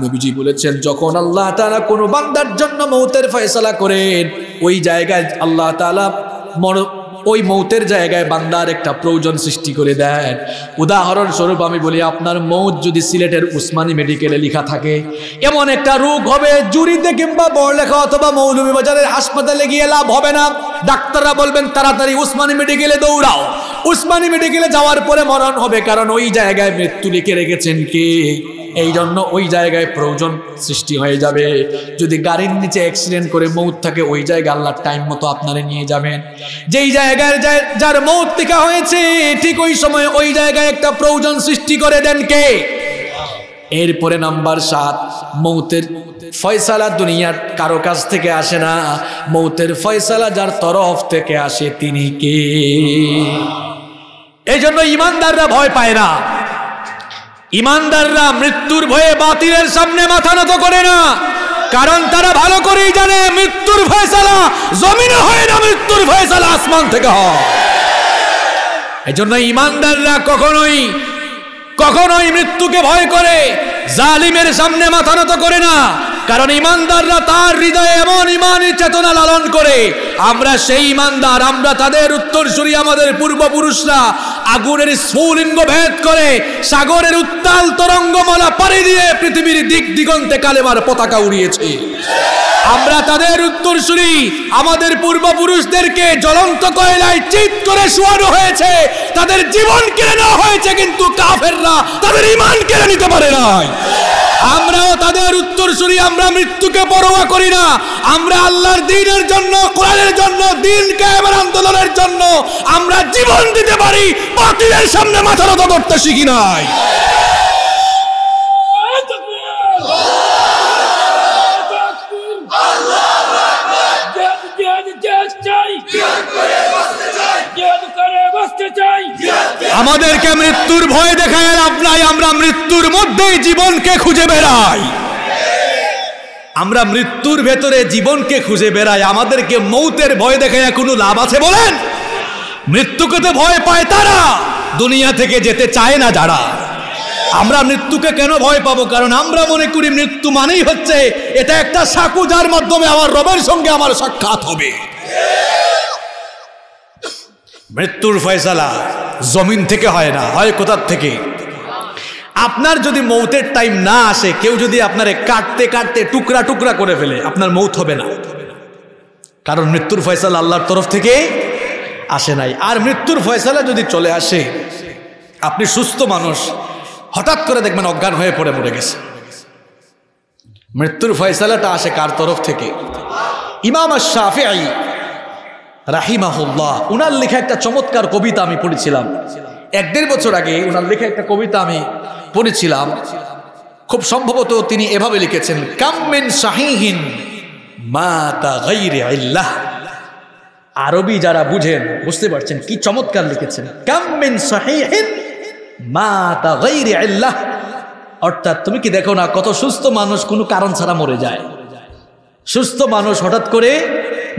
A: নবীজি বলেছেন যখন আল্লাহ তালা কোনো বান্দার জন্য মৌতের ফয়সলা করেন ওই জায়গায় আল্লাহ তালা মর ওই মৌতের জায়গায় বান্দার একটা প্রয়োজন সৃষ্টি করে দেন উদাহরণস্বরূপ আমি বলি আপনার মৌত যদি সিলেটের উসমানী মেডিকেলে লেখা থাকে এমন একটা রোগ হবে জুরিতে কিংবা বড়লেখা অথবা মৌলভী বাজারের হাসপাতালে গিয়ে লাভ হবে না ডাক্তাররা বলবেন তাড়াতাড়ি উসমানী মেডিকেলে দৌড়াও উসমানী মেডিকেলে যাওয়ার পরে মরণ হবে কারণ ওই জায়গায় মৃত্যু লিখে রেখেছেন কে এই জন্য ওই জায়গায় প্রয়োজন সৃষ্টি হয়ে যাবে যদি গাড়ির নিচে অ্যাক্সিডেন্ট করে মৌত থাকে ওই জায়গায় আল্লাহ টাইম মতো আপনারা নিয়ে যাবেন যেই জায়গায় যার মৌত টিকা হয়েছে ঠিক ওই সময় ওই জায়গায় একটা প্রয়োজন সৃষ্টি করে দেন কে এরপরে নাম্বার সাত মৌতের ফয়সালা দুনিয়ার কারো কাছ থেকে আসে না মৌতের ফয়সালা যার তরফ থেকে আসে তিনি কে এই জন্য ইমানদাররা ভয় পায় না ইমানদাররা মৃত্যুর ভয়ে বাতিলের সামনে মাথা নত করে না কারণ তারা ভালো করেই জানে মৃত্যুর ফয়সালা জমিনে হয় না মৃত্যুর ফয়সালা আসমান থেকে হয় এজন্য ইমানদাররা কখনোই কখনোই মৃত্যুকে ভয় করে জালিমের সামনে মাথা নত করে না কারণ ইমানদাররা তার হৃদয়ে এমন ইমানই চেতনা লালন করে আমরা সেই ইমানদার আমরা তাদের উত্তরসূরি আমাদের পূর্বপুরুষরা আগুনের স্ফুলিঙ্গ ভেদ করে সাগরের উত্তাল তরঙ্গমালা পাড়ি দিয়ে পৃথিবীর দিক দিগন্তে কালেমার পতাকা উড়িয়েছে আমরা তাদের উত্তরসূরি আমাদের পূর্বপুরুষদেরকে জ্বলন্ত কয়লায় চিত করে শোয়ানো হয়েছে তাদের জীবন কেড়ে নেওয়া হয়েছে কিন্তু কাফেররা তাদের ইমান কেড়ে নিতে পারে নয় আমরাও তাদের উত্তরসূরি আমরা মৃত্যুকে পরোয়া করি না আমরা আল্লাহর দিনের জন্য কোরআনের জন্য দিনকে কায়েমের আন্দোলনের জন্য আমরা জীবন দিতে পারি বাতিলের সামনে মাথা রত করতে শিখি নাই আমাদেরকে মৃত্যুর ভয় দেখায় লাভ নাই আমরা মৃত্যুর মধ্যেই জীবনকে খুঁজে বেড়াই আমরা মৃত্যুর ভেতরে জীবনকে খুঁজে বেড়াই আমাদেরকে মৌতের ভয় দেখায় কোনো লাভ আছে বলেন মৃত্যুকে তো ভয় পায় তারা দুনিয়া থেকে যেতে চায় না যারা আমরা মৃত্যুকে কেন ভয় পাবো কারণ আমরা মনে করি মৃত্যু মানেই হচ্ছে এটা একটা সাকু যার মাধ্যমে আমার রবের সঙ্গে আমার সাক্ষাৎ হবে মৃত্যুর ফয়সালা জমিন থেকে হয় না হয় কোথার থেকে আপনার যদি মৌতের টাইম না আসে কেউ যদি আপনারে কাটতে কাটতে টুকরা টুকরা করে ফেলে আপনার মৌত হবে না কারণ মৃত্যুর ফয়সালা আল্লাহর তরফ থেকে আসে নাই আর মৃত্যুর ফয়সালা যদি চলে আসে আপনি সুস্থ মানুষ হঠাৎ করে দেখবেন অজ্ঞান হয়ে পড়ে মরে গেছে মৃত্যুর ফয়সালাটা আসে কার তরফ থেকে ইমাম আই রাহিমাহুল্লাহ উনার লেখা একটা চমৎকার কবিতা আমি পড়েছিলাম এক দেড় বছর আগে উনার লেখা একটা কবিতা আমি পড়েছিলাম খুব সম্ভবত তিনি এভাবে লিখেছেন কাম্মেন শাহিহীন আল্লাহ আরবি যারা বুঝেন বুঝতে পারছেন কি চমৎকার লিখেছেন কাম্মেন শাহিহীন আল্লাহ অর্থাৎ তুমি কি দেখো না কত সুস্থ মানুষ কোনো কারণ ছাড়া মরে যায় সুস্থ মানুষ হঠাৎ করে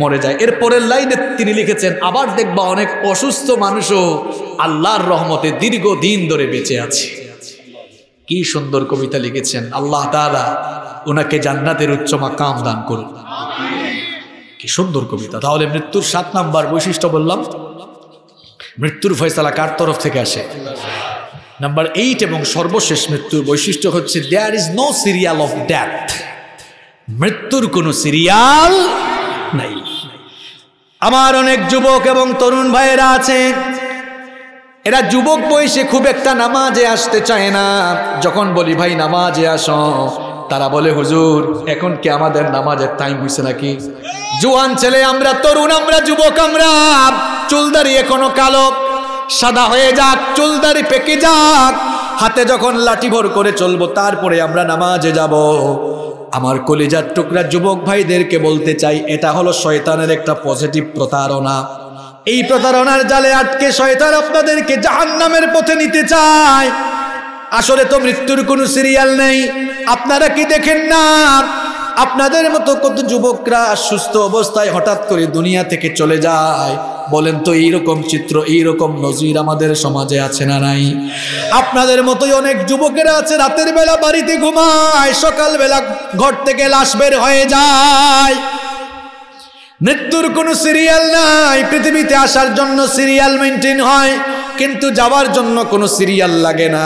A: মরে যায় এর পরের লাইনে তিনি লিখেছেন আবার দেখবা অনেক অসুস্থ মানুষও আল্লাহর রহমতে দীর্ঘদিন ধরে বেঁচে আছে কি সুন্দর কবিতা লিখেছেন আল্লাহ তালা ওনাকে জান্নাতের উচ্চ মাকাম দান করুন কি সুন্দর কবিতা তাহলে মৃত্যুর সাত নাম্বার বৈশিষ্ট্য বললাম মৃত্যুর ফয়সালা কার তরফ থেকে আসে নাম্বার এইট এবং সর্বশেষ মৃত্যুর বৈশিষ্ট্য হচ্ছে there is no serial of death মৃত্যুর কোনো সিরিয়াল নাই আমার অনেক যুবক এবং তরুণ ভাইয়েরা আছে এরা যুবক বয়সে খুব একটা নামাজে আসতে চায় না যখন বলি ভাই নামাজে আস তারা বলে হুজুর এখন কি আমাদের নামাজের টাইম হয়েছে নাকি জুয়ান ছেলে আমরা তরুণ আমরা যুবক আমরা চুলদারি এখনো কালো সাদা হয়ে যাক চুলদারি পেকে যাক হাতে যখন লাঠি ভর করে চলবো তারপরে আমরা নামাজে যাব আমার কলিজার টুকরা যুবক ভাইদেরকে বলতে চাই এটা হলো শয়তানের একটা পজিটিভ প্রতারণা এই প্রতারণার জালে আটকে শয়তান আপনাদেরকে নামের পথে নিতে চায় আসলে তো মৃত্যুর কোনো সিরিয়াল নেই আপনারা কি দেখেন না আপনাদের মতো কত যুবকরা সুস্থ অবস্থায় হঠাৎ করে দুনিয়া থেকে চলে যায় বলেন তো এইরকম চিত্র এইরকম নজির আমাদের সমাজে আছে না নাই আপনাদের মতোই অনেক যুবকেরা আছে রাতের বেলা বাড়িতে ঘুমায় সকালবেলা ঘর থেকে লাশ বের হয়ে যায় মৃত্যুর কোনো সিরিয়াল নাই পৃথিবীতে আসার জন্য সিরিয়াল মেনটেন হয় কিন্তু যাওয়ার জন্য কোনো সিরিয়াল লাগে না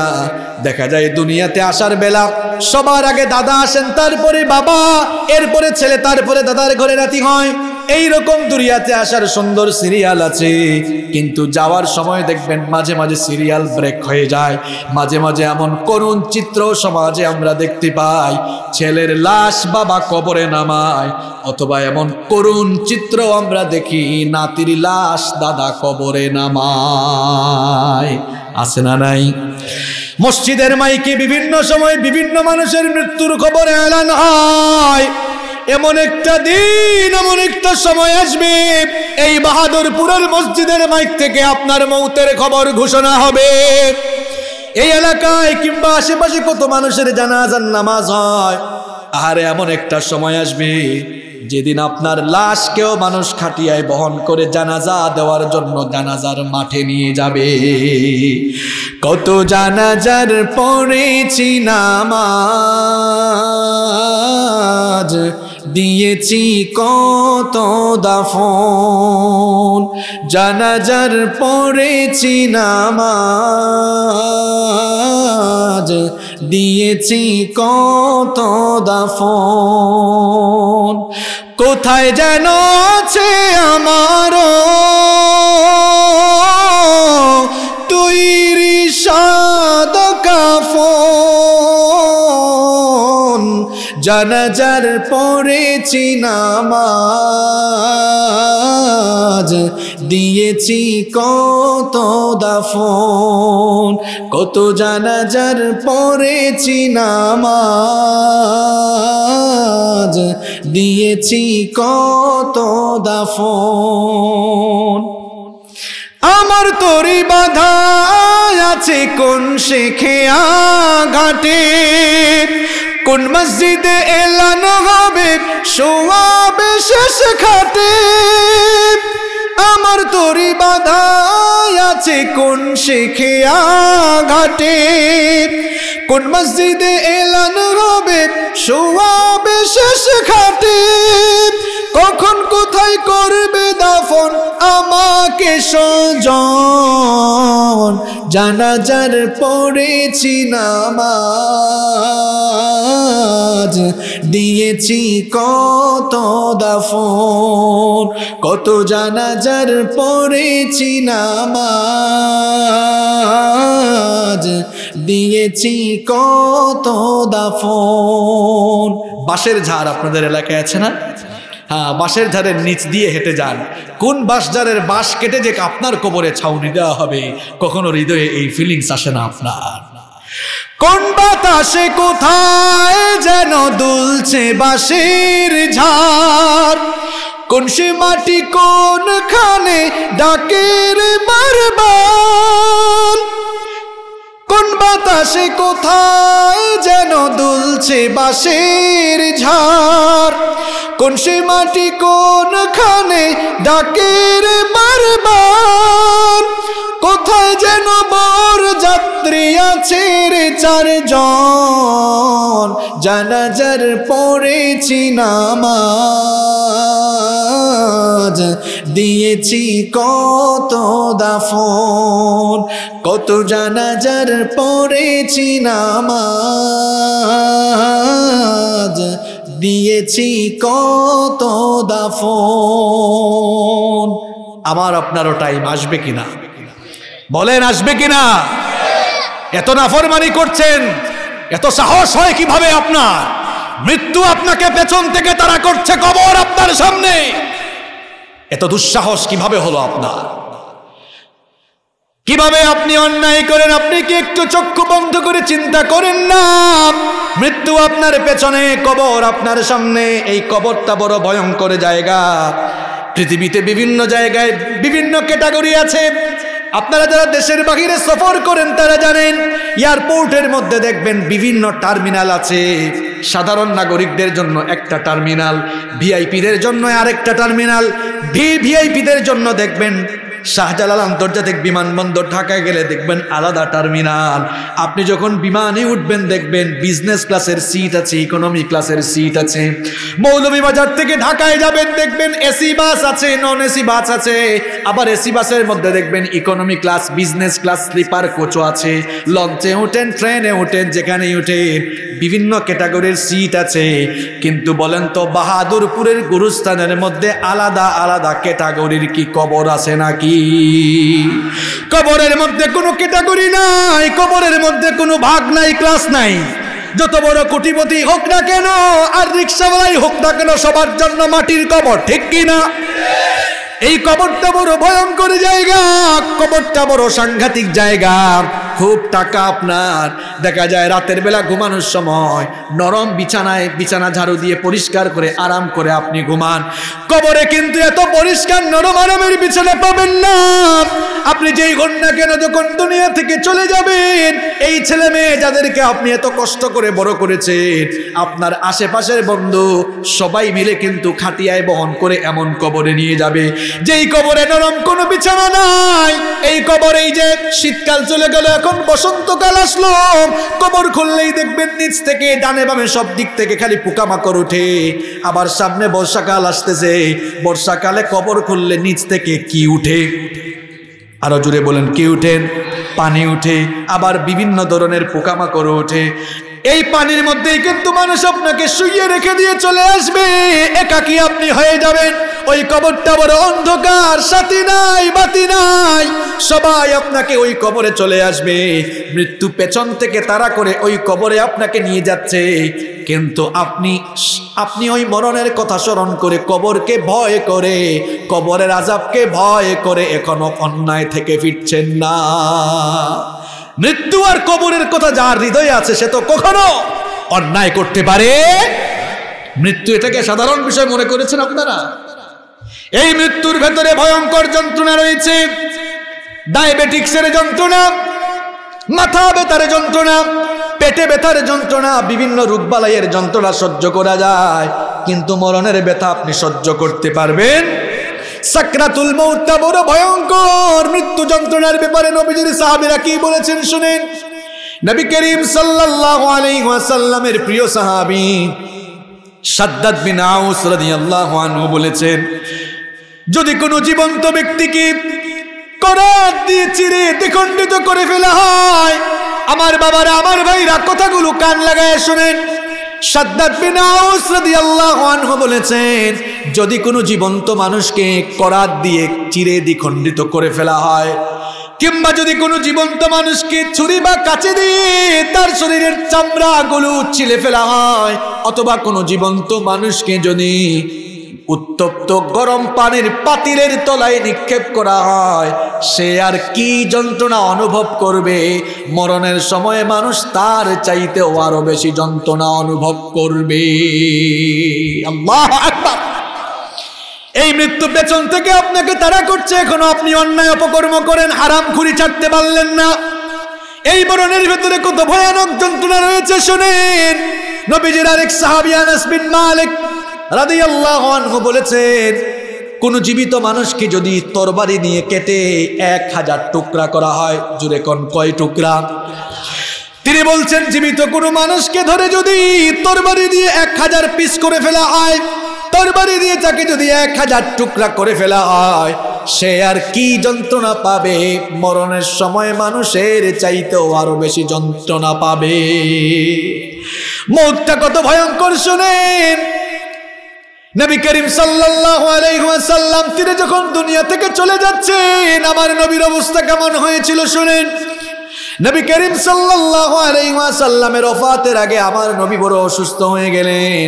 A: দেখা যায় দুনিয়াতে আসার বেলা সবার আগে দাদা আসেন তারপরে বাবা এরপরে ছেলে তারপরে দাদার ঘরে রাতি হয় এই রকম দুনিয়াতে আসার সুন্দর সিরিয়াল আছে কিন্তু যাওয়ার সময় দেখবেন মাঝে মাঝে সিরিয়াল ব্রেক হয়ে যায় মাঝে মাঝে এমন করুণ চিত্র সমাজে আমরা দেখতে পাই ছেলের লাশ বাবা কবরে নামায় অথবা এমন করুণ চিত্র আমরা দেখি নাতির লাশ দাদা কবরে নামায় আছে না নাই মসজিদের মাইকে বিভিন্ন সময় বিভিন্ন মানুষের মৃত্যুর খবরে এলান হয় এমন একটা দিন এমন একটা সময় আসবে এই বাহাদুরপুরের মসজিদের মাইক থেকে আপনার মৌতের খবর ঘোষণা হবে এই এলাকায় কিংবা আশেপাশে কত মানুষের জানাজার নামাজ হয় আর এমন একটা সময় আসবে যেদিন আপনার লাশকেও মানুষ খাটিয়ায় বহন করে জানাজা দেওয়ার জন্য জানাজার মাঠে নিয়ে যাবে কত জানাজার পড়েছি নামাজ দিয়েছি কত দাফন জানাজার পড়েছি নামাজ দিয়েছি কত দাফন কোথায় যেন আছে আমার তুই রিসাদ কাফন জানাজার পরে নামাজ দিয়েছি কত দাফন কত জানাজার পরে নামাজ দিয়েছি কত দাফন আমার তরি বাধা আছে কোন শেখে আঘাটে কোন মসজিদে এলান হবে সোয়াবে শেষ খাটে আমার তরি বাধায় আছে কোন শিখিয়া ঘাটে কোন মসজিদে এলান হবে সোয়াবে শেষ খাটে কখন কোন কোথায় করবে দাফন আমাকে সজন জানাজার পড়েছি নামাজ দিয়েছি কত দাফন কত জানাজার পড়েছি নামাজ দিয়েছি কত দাফন বাঁশের ঝাড় আপনাদের এলাকায় আছে না হ্যাঁ বাঁশের ঝাড়ের নিচ দিয়ে হেঁটে যান কোন ঝাড়ের বাঁশ কেটে যে আপনার কোমরে ছাউনি দেওয়া হবে কখনো হৃদয়ে এই ফিলিংস আসে না আপনার কোন বাতাসে কোথায় যেন দুলছে বাঁশের ঝাড় কোন সে মাটি কোন খানে ডাকের বারবার কোন বাতাসে কোথায় যেন দুলছে বাঁশের ঝাড় কোন সে মাটি খানে ডাকের বারবার কোথায় যেন বর যাত্রী আছে রে চারজন জানাজার পড়েছি নামাজ দিয়েছি কত দাফন কত জানাজার পড়েছি নামাজ দিয়েছি কত দাফন আমার আপনারও টাইম আসবে কিনা বলেন আসবে কিনা এত নাফরমানি করছেন এত সাহস হয় কিভাবে আপনার মৃত্যু আপনাকে পেছন থেকে তারা করছে কবর আপনার সামনে এত দুঃসাহস কিভাবে হলো আপনার কিভাবে আপনি অন্যায় করেন আপনি কি একটু চক্ষু বন্ধ করে চিন্তা করেন না মৃত্যু আপনার পেছনে কবর আপনার সামনে এই কবরটা বড় ভয়ঙ্কর জায়গা পৃথিবীতে বিভিন্ন জায়গায় বিভিন্ন ক্যাটাগরি আছে আপনারা যারা দেশের বাহিরে সফর করেন তারা জানেন এয়ারপোর্টের মধ্যে দেখবেন বিভিন্ন টার্মিনাল আছে সাধারণ নাগরিকদের জন্য একটা টার্মিনাল ভিআইপিদের জন্য আরেকটা টার্মিনাল ভি ভিআইপিদের জন্য দেখবেন শাহজালাল আন্তর্জাতিক বিমানবন্দর ঢাকায় গেলে দেখবেন আলাদা টার্মিনাল আপনি যখন বিমানে উঠবেন দেখবেন বিজনেস ক্লাসের সিট আছে ইকোনমি ক্লাসের সিট আছে মৌলভীবাজার থেকে ঢাকায় যাবেন দেখবেন এসি বাস আছে নন এসি বাস আছে আবার এসি বাসের মধ্যে দেখবেন economy class business class sleeper কোচও আছে লঞ্চে উঠেন ট্রেনে উঠেন যেখানেই উঠে বিভিন্ন ক্যাটাগরির সিট আছে কিন্তু বলেন তো বাহাদুরপুরের গুরুস্থানের মধ্যে আলাদা আলাদা ক্যাটাগরির কি কবর আছে নাকি কবরের মধ্যে কোনো ক্যাটাগরি নাই কবরের মধ্যে কোনো ভাগ নাই ক্লাস নাই যত বড় কোটিপতি হোক না কেন আর রিক্সাওয়ালাই হোক না কেন সবার জন্য মাটির কবর ঠিক কিনা এই কবরটা বড় ভয়ঙ্কর জায়গা কবরটা বড় সাংঘাতিক জায়গা খুব টাকা আপনার দেখা যায় রাতের বেলা ঘুমানোর সময় নরম বিছানায় বিছানা ঝাড়ু দিয়ে পরিষ্কার করে আরাম করে আপনি ঘুমান কবরে কিন্তু এত পরিষ্কার নরম আরামের বিছানা পাবেন না আপনি যেই ঘন কেন যখন দুনিয়া থেকে চলে যাবেন এই ছেলে মেয়ে যাদেরকে আপনি এত কষ্ট করে বড় করেছেন আপনার আশেপাশের বন্ধু সবাই মিলে কিন্তু খাটিয়ায় বহন করে এমন কবরে নিয়ে যাবে যেই কবরে নরম কোনো বিছানা নাই এই কবর এই যে শীতকাল চলে গেল এখন বসন্তকাল আসলো কবর খুললেই দেখবেন নিচ থেকে ডানে বামে সব দিক থেকে খালি পোকামাকড় ওঠে আবার সামনে বর্ষাকাল আসতেছে বর্ষাকালে কবর খুললে নিচ থেকে কি উঠে আরো জুড়ে বলেন কি উঠেন পানি উঠে আবার বিভিন্ন ধরনের পোকামাকড় ওঠে এই পানির মধ্যেই কিন্তু মানুষ আপনাকে শুইয়ে রেখে দিয়ে চলে আসবে একাকি আপনি হয়ে যাবেন ওই কবরটা বড় অন্ধকার সাথী নাই বাতি নাই সবাই আপনাকে ওই কবরে চলে আসবে মৃত্যু পেছন থেকে তারা করে ওই কবরে আপনাকে নিয়ে যাচ্ছে কিন্তু আপনি আপনি ওই মরণের কথা স্মরণ করে কবরকে ভয় করে কবরের আজাবকে ভয় করে এখনো অন্যায় থেকে ফিরছেন না মৃত্যু আর কবরের কথা যার হৃদয়ে আছে সে তো কখনো অন্যায় করতে পারে মৃত্যু এটাকে সাধারণ বিষয় মনে করেছেন আপনারা এই মৃত্যুর ভেতরে ভয়ঙ্কর যন্ত্রণা রয়েছে ডায়াবেটিক্সের যন্ত্রণা মাথা বেতার যন্ত্রণা পেটে বেতার যন্ত্রণা বিভিন্ন রোগবালাইয়ের যন্ত্রণা সহ্য করা যায় কিন্তু মরণের ব্যথা আপনি সহ্য করতে পারবেন সাকরাতুল মৌতা বড় ভয়ঙ্কর মৃত্যু যন্ত্রণার ব্যাপারে নবীজির সাহাবিরা কি বলেছেন শুনেন নবী করিম সাল্লাল্লাহু আলাইহি ওয়াসাল্লামের প্রিয় সাহাবী সাদ্দাদ বিন আউস রাদিয়াল্লাহু আনহু বলেছেন যদি কোনো জীবন্ত ব্যক্তিকে করাত দিয়ে চিরে দ্বিখণ্ডিত করে ফেলা হয় আমার বাবারা আমার ভাইরা কথাগুলো কান লাগায় শুনেন সাদ্দাত বিন আউস রাদিয়াল্লাহু আনহু বলেছেন যদি কোনো জীবন্ত মানুষকে করাত দিয়ে চিরে দ্বিখণ্ডিত করে ফেলা হয় কিংবা যদি কোনো জীবন্ত মানুষকে ছুরি বা কাছে দিয়ে তার শরীরের চামড়া চামড়াগুলো ছিলে ফেলা হয় অথবা কোনো জীবন্ত মানুষকে যদি উত্তপ্ত গরম পানির পাতিলের তলায় নিক্ষেপ করা হয় সে আর কি যন্ত্রণা অনুভব করবে মরণের সময়ে মানুষ তার চাইতে আরো বেশি যন্ত্রণা অনুভব করবে আল্লাহ এই মৃত্যু পেছন থেকে আপনাকে তারা করছে এখনো আপনি অন্যায় অপকর্ম করেন আরাম খুঁড়ি ছাড়তে পারলেন না এই মরণের ভেতরে কত ভয়ানক যন্ত্রণা রয়েছে শোনেন নবীজির আরেক সাহাবিয়ান আসবিন মালিক রাদিয়াল্লাহু বলেছেন কোন জীবিত মানুষকে যদি তরবারি নিয়ে কেটে এক হাজার টুকরা করা হয় জুড়ে কোন কয় টুকরা তিনি বলছেন জীবিত কোনো মানুষকে ধরে যদি তরবারি দিয়ে এক হাজার পিস করে ফেলা হয় তরবারি দিয়ে তাকে যদি এক হাজার টুকরা করে ফেলা হয় সে আর কি যন্ত্রণা পাবে মরণের সময় মানুষের চাইতেও আরো বেশি যন্ত্রণা পাবে মুখটা কত ভয়ঙ্কর শোনেন নবী করিম সাল্লাম তিনি যখন দুনিয়া থেকে চলে যাচ্ছেন আমার নবীর অবস্থা কেমন হয়েছিল শুনেন নবী করিম সাল্লামের অফাতের আগে আমার নবী বড় অসুস্থ হয়ে গেলেন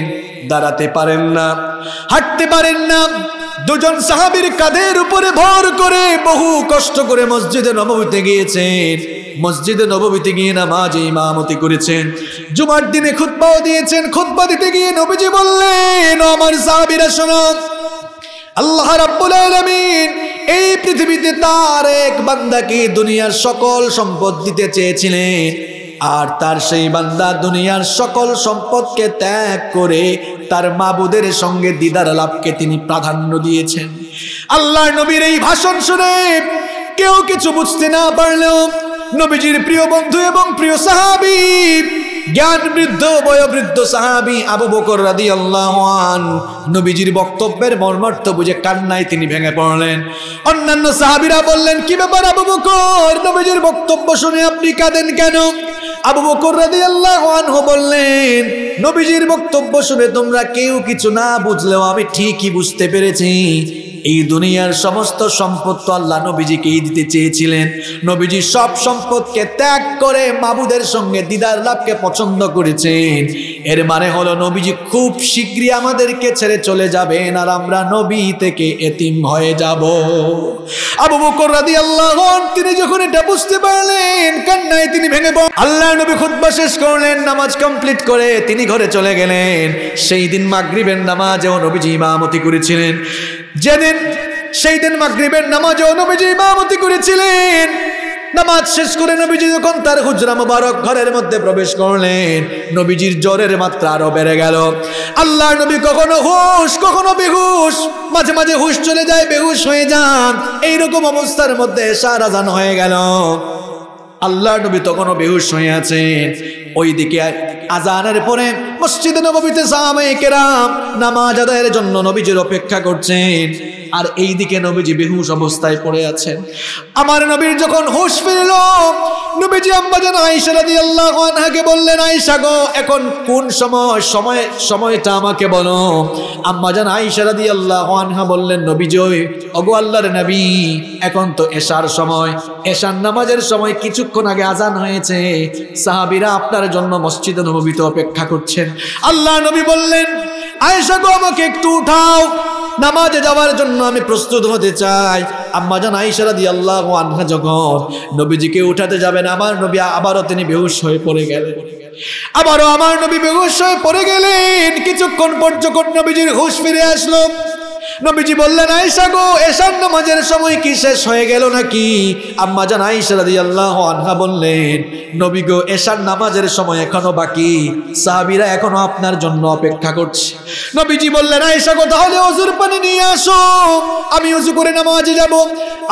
A: দাঁড়াতে পারেন না হাঁটতে পারেন না দুজন সাহাবির কাদের উপরে ভর করে বহু কষ্ট করে মসজিদে নবমীতে গিয়েছেন মসজিদে নববীতে গিয়ে নামাজ ইমামতি করেছেন জুমার দিনে খুতবাও দিয়েছেন খুতবা দিতে গিয়ে নবীজি বললেন আমার সাবিরা শোনো আল্লাহ রাব্বুল আলামিন এই পৃথিবীতে তার এক বান্দাকে দুনিয়ার সকল সম্পদ দিতে চেয়েছিলেন আর তার সেই বান্দা দুনিয়ার সকল সম্পদকে ত্যাগ করে তার মাবুদের সঙ্গে দিদার লাভকে তিনি প্রাধান্য দিয়েছেন আল্লাহ নবীর এই ভাষণ শুনে কেউ কিছু বুঝতে না পারলেও নবীজির প্রিয় বন্ধু এবং প্রিয় সাহাবি জ্ঞান বৃদ্ধ বৃদ্ধ সাহাবি আবু বকর রাদি আল্লাহান নবীজির বক্তব্যের মর্মার্থ বুঝে কান্নায় তিনি ভেঙে পড়লেন অন্যান্য সাহাবিরা বললেন কি ব্যাপার আবু বকর নবীজির বক্তব্য শুনে আপনি কাঁদেন কেন আবু বকর রাদি আল্লাহান বললেন নবীজির বক্তব্য শুনে তোমরা কেউ কিছু না বুঝলেও আমি ঠিকই বুঝতে পেরেছি এই দুনিয়ার সমস্ত সম্পদ তো আল্লাহ নবীজিকেই দিতে চেয়েছিলেন নবীজি সব সম্পদকে ত্যাগ করে মাবুদের সঙ্গে দিদার লাভকে পছন্দ করেছেন এর মানে হলো নবীজি খুব শীঘ্রই আমাদেরকে ছেড়ে চলে যাবেন আর আমরা নবী থেকে এতিম হয়ে যাব আবু বকর রাদিয়াল্লাহু আল্লাহ তিনি যখন এটা বুঝতে পারলেন কান্নায় তিনি ভেঙে পড়েন আল্লাহ নবী খুতবা শেষ করলেন নামাজ কমপ্লিট করে তিনি ঘরে চলে গেলেন সেই দিন মাগরিবের নামাজেও নবীজি ইমামতি করেছিলেন যেদিন সেই দিন মাগরিবের নামাজ নবীজি ইমামতি করেছিলেন নামাজ শেষ করে নবীজি যখন তার হুজরা মুবারক ঘরের মধ্যে প্রবেশ করলেন নবীজির জ্বরের মাত্রা আরো বেড়ে গেল আল্লাহ নবী কখনো হুশ কখনো বেহুশ মাঝে মাঝে হুশ চলে যায় বেহুশ হয়ে যান এইরকম অবস্থার মধ্যে সারাজান হয়ে গেল আল্লাহ নবী তখনও বেহুশ হয়ে আছেন ওই দিকে আজানের পরে মসজিদে নবীতে সাহাবায়ে কেরাম নামাজ আদায়ের জন্য নবীজির অপেক্ষা করছেন আর এই দিকে নবীজি বেহুশ অবস্থায় পড়ে আছেন আমার নবীর যখন হুশ ফিরল নবীজি আম্মা যেন আইসা রাদি আল্লাহ আনহাকে বললেন আইসা গো এখন কোন সময় সময় সময়টা আমাকে বলো আম্মা যেন আইসা রাদি আল্লাহ আনহা বললেন নবীজয় অগো আল্লাহর নবী এখন তো এশার সময় এশার নামাজের সময় কিছুক্ষণ আগে আজান হয়েছে সাহাবিরা আপনার জন্য মসজিদে নবীতে অপেক্ষা করছেন আল্লাহ নবী বললেন আয়েশা গো আমাকে একটু উঠাও নামাজে যাওয়ার জন্য আমি প্রস্তুত হতে চাই আম্মা জান আইসারা দিয়ে আল্লাহ আনহা যখন নবীজিকে উঠাতে যাবেন আমার নবী আবারও তিনি বেহুশ হয়ে পড়ে গেলেন আবারও আমার নবী বেহুশ হয়ে পড়ে গেলেন কিছুক্ষণ পর্যন্ত নবীজির হুশ ফিরে আসলো নবীজি বললেন আইসা গো এসার নামাজের সময় কি শেষ হয়ে গেল নাকি আম্মা জান আইসা আল্লাহ আনহা বললেন নবী গো এসার নামাজের সময় এখনো বাকি সাহাবিরা এখনো আপনার জন্য অপেক্ষা করছে নবীজি বললেন আইসা গো তাহলে অজুর পানি নিয়ে আসো আমি উজু করে নামাজে যাব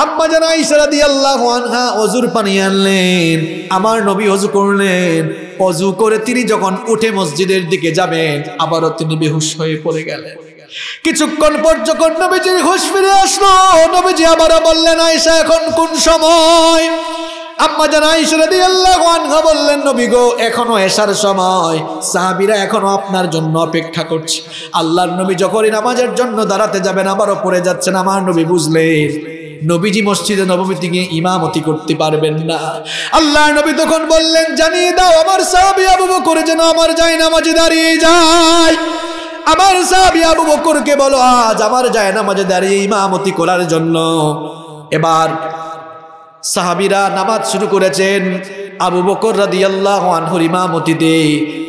A: আম্মা জান আইসা রাজি আল্লাহ আনহা অজুর পানি আনলেন আমার নবী অজু করলেন অজু করে তিনি যখন উঠে মসজিদের দিকে যাবেন আবারও তিনি বেহুশ হয়ে পড়ে গেলেন কিছুক্ষণ পর যখন নবীজির ঘুষ ফিরে আসলো নবীজি আবারও বললেন আয়সা এখন কোন সময় আম্মা জান আনহা বললেন নবী গো এখনো এসার সময় সাহাবিরা এখনো আপনার জন্য অপেক্ষা করছে আল্লাহর নবী যখনই নামাজের জন্য দাঁড়াতে যাবেন আবারও পড়ে যাচ্ছেন আমার নবী বুঝলেন নবীজি মসজিদে নবমীতে গিয়ে ইমামতি করতে পারবেন না আল্লাহ নবী তখন বললেন জানিয়ে দাও আমার সাহাবি আবু করে যেন আমার যাই নামাজে দাঁড়িয়ে যায় আমার সাহাবি আবু বকরকে বলো আজ আমার যায় নামাজে দাঁড়িয়ে ইমামতি করার জন্য এবার সাহাবিরা নামাজ শুরু করেছেন আবু বকর রাদিয়াল্লাহু ইমামতিতে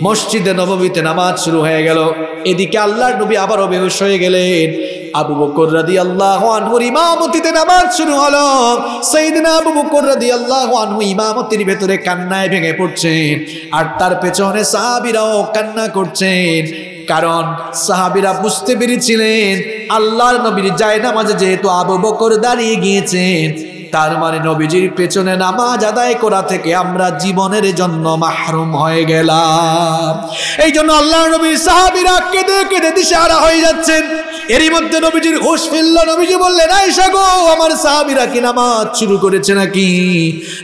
A: মসজিদে নববীতে নামাজ শুরু হয়ে গেল এদিকে আল্লাহর নবী আবারও বেহুশ হয়ে গেলেন আবু বকর রাদিয়াল্লাহু আনহুর ইমামতিতে নামাজ শুরু হলো সাইয়েদনা আবু বকর রাদিয়াল্লাহু আনহু ইমামতির ভেতরে কান্নায় ভেঙে পড়ছেন আর তার পেছনে সাহাবীরাও কান্না করছেন কারণ সাহাবিরা বুঝতে পেরেছিলেন আল্লাহর নবীর জায়নামাজে যেহেতু আবু বকর দাঁড়িয়ে গিয়েছেন তার মানে নবীজির পেছনে নামাজ আদায় করা থেকে আমরা জীবনের জন্য মাহরুম হয়ে গেলাম এই জন্য আল্লাহ নবী সাহাবিরা কেঁদে কেঁদে দিশারা হয়ে যাচ্ছেন এরই মধ্যে নবীজির হুশ ফিরল নবীজি বললেন আয়েশা গো আমার সাহাবিরা কি নামাজ শুরু করেছে নাকি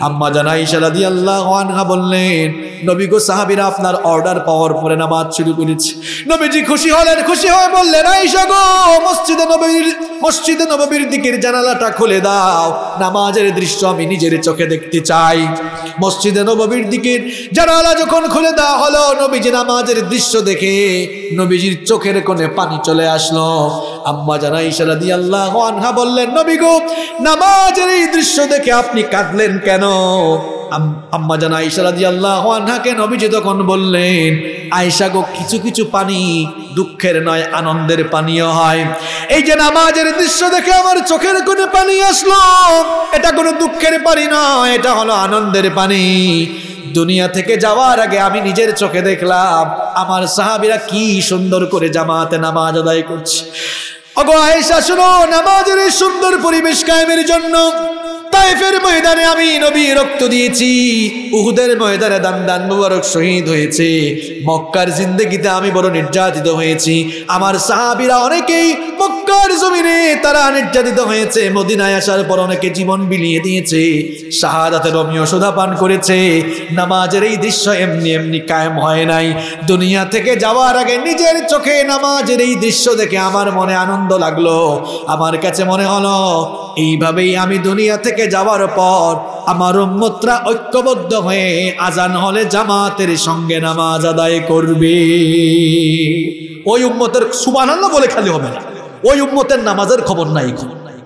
A: আম্মা জান আয়েশা রাদিয়াল্লাহু আনহা বললেন নবী গো সাহাবিরা আপনার অর্ডার পাওয়ার পরে নামাজ শুরু করেছে নবীজি খুশি হলেন খুশি হয়ে বললেন আয়েশা গো মসজিদে নবীর মসজিদে নববীর দিকের জানালাটা খুলে দাও নামাজ নামাজের দৃশ্য আমি নিজের চোখে দেখতে চাই মসজিদে নবীর দিকে জানালা যখন খুলে দেওয়া হলো নবীজি নামাজের দৃশ্য দেখে নবীজির চোখের কোণে পানি চলে আসলো আম্মা জানা ইশারা দিয়ে আল্লাহ আনহা বললেন নবী গো নামাজের এই দৃশ্য দেখে আপনি কাঁদলেন কেন আম্মা জান আয়সা রাজি আল্লাহ আনহাকে নবীজি তখন বললেন আয়সা গো কিছু কিছু পানি দুঃখের নয় আনন্দের পানীয় হয় এই যে নামাজের দৃশ্য দেখে আমার চোখের কোনো পানি আসলো এটা কোনো দুঃখের পানি নয় এটা হলো আনন্দের পানি দুনিয়া থেকে যাওয়ার আগে আমি নিজের চোখে দেখলাম আমার সাহাবিরা কি সুন্দর করে জামাতে নামাজ আদায় করছে অগো আয়েশা শুনো নামাজের সুন্দর পরিবেশ কায়েমের জন্য তাইফের ময়দানে আমি নবী রক্ত দিয়েছি উহুদের ময়দানে দান দান মুবারক শহীদ হয়েছে মক্কার জিন্দগিতে আমি বড় নির্যাতিত হয়েছি আমার সাহাবিরা অনেকেই মক্কা মক্কার জমিনে তারা নির্যাতিত হয়েছে মদিনায় আসার পর অনেকে জীবন বিলিয়ে দিয়েছে শাহাদাতে রমিও সোধা পান করেছে নামাজের এই দৃশ্য এমনি এমনি কায়েম হয় নাই দুনিয়া থেকে যাওয়ার আগে নিজের চোখে নামাজের এই দৃশ্য দেখে আমার মনে আনন্দ লাগলো আমার কাছে মনে হলো এইভাবেই আমি দুনিয়া থেকে যাওয়ার পর আমার উম্মতরা ঐক্যবদ্ধ হয়ে আজান হলে জামাতের সঙ্গে নামাজ আদায় করবে ওই উম্মতের সুবানন্দ বলে খালি হবে না ওই উম্মতের নামাজের খবর নাই খবর নাই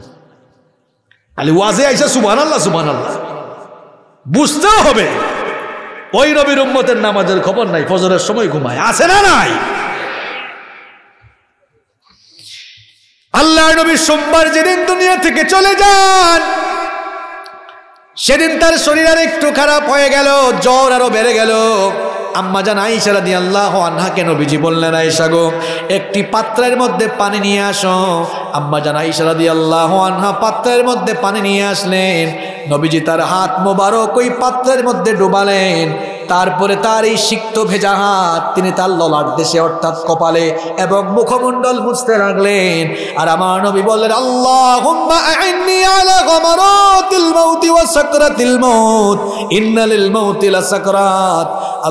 A: খালি ওয়াজে আইসা সুবান আল্লাহ সুবান আল্লাহ বুঝতেও হবে ওই রবির উম্মতের নামাজের খবর নাই ফজরের সময় ঘুমায় আছে না নাই আল্লাহ নবী সোমবার যেদিন দুনিয়া থেকে চলে যান সেদিন তার শরীর আর একটু খারাপ হয়ে গেল জ্বর আরো বেড়ে গেল আম্মা জান আইসা রাদি আল্লাহ কেন বিজি বললেন আইসা গো একটি পাত্রের মধ্যে পানি নিয়ে আসো আম্মা জান আইসা রাদি আল্লাহ আনহা পাত্রের মধ্যে পানি নিয়ে আসলেন নবীজি তার হাত মোবারক ওই পাত্রের মধ্যে ডুবালেন তারপরে তার এই সিক্ত ভেজা হাত তিনি তার ললাট দেশে অর্থাৎ কপালে এবং মুখমণ্ডল বুঝতে লাগলেন আর আমার নবী বললেন আল্লাহ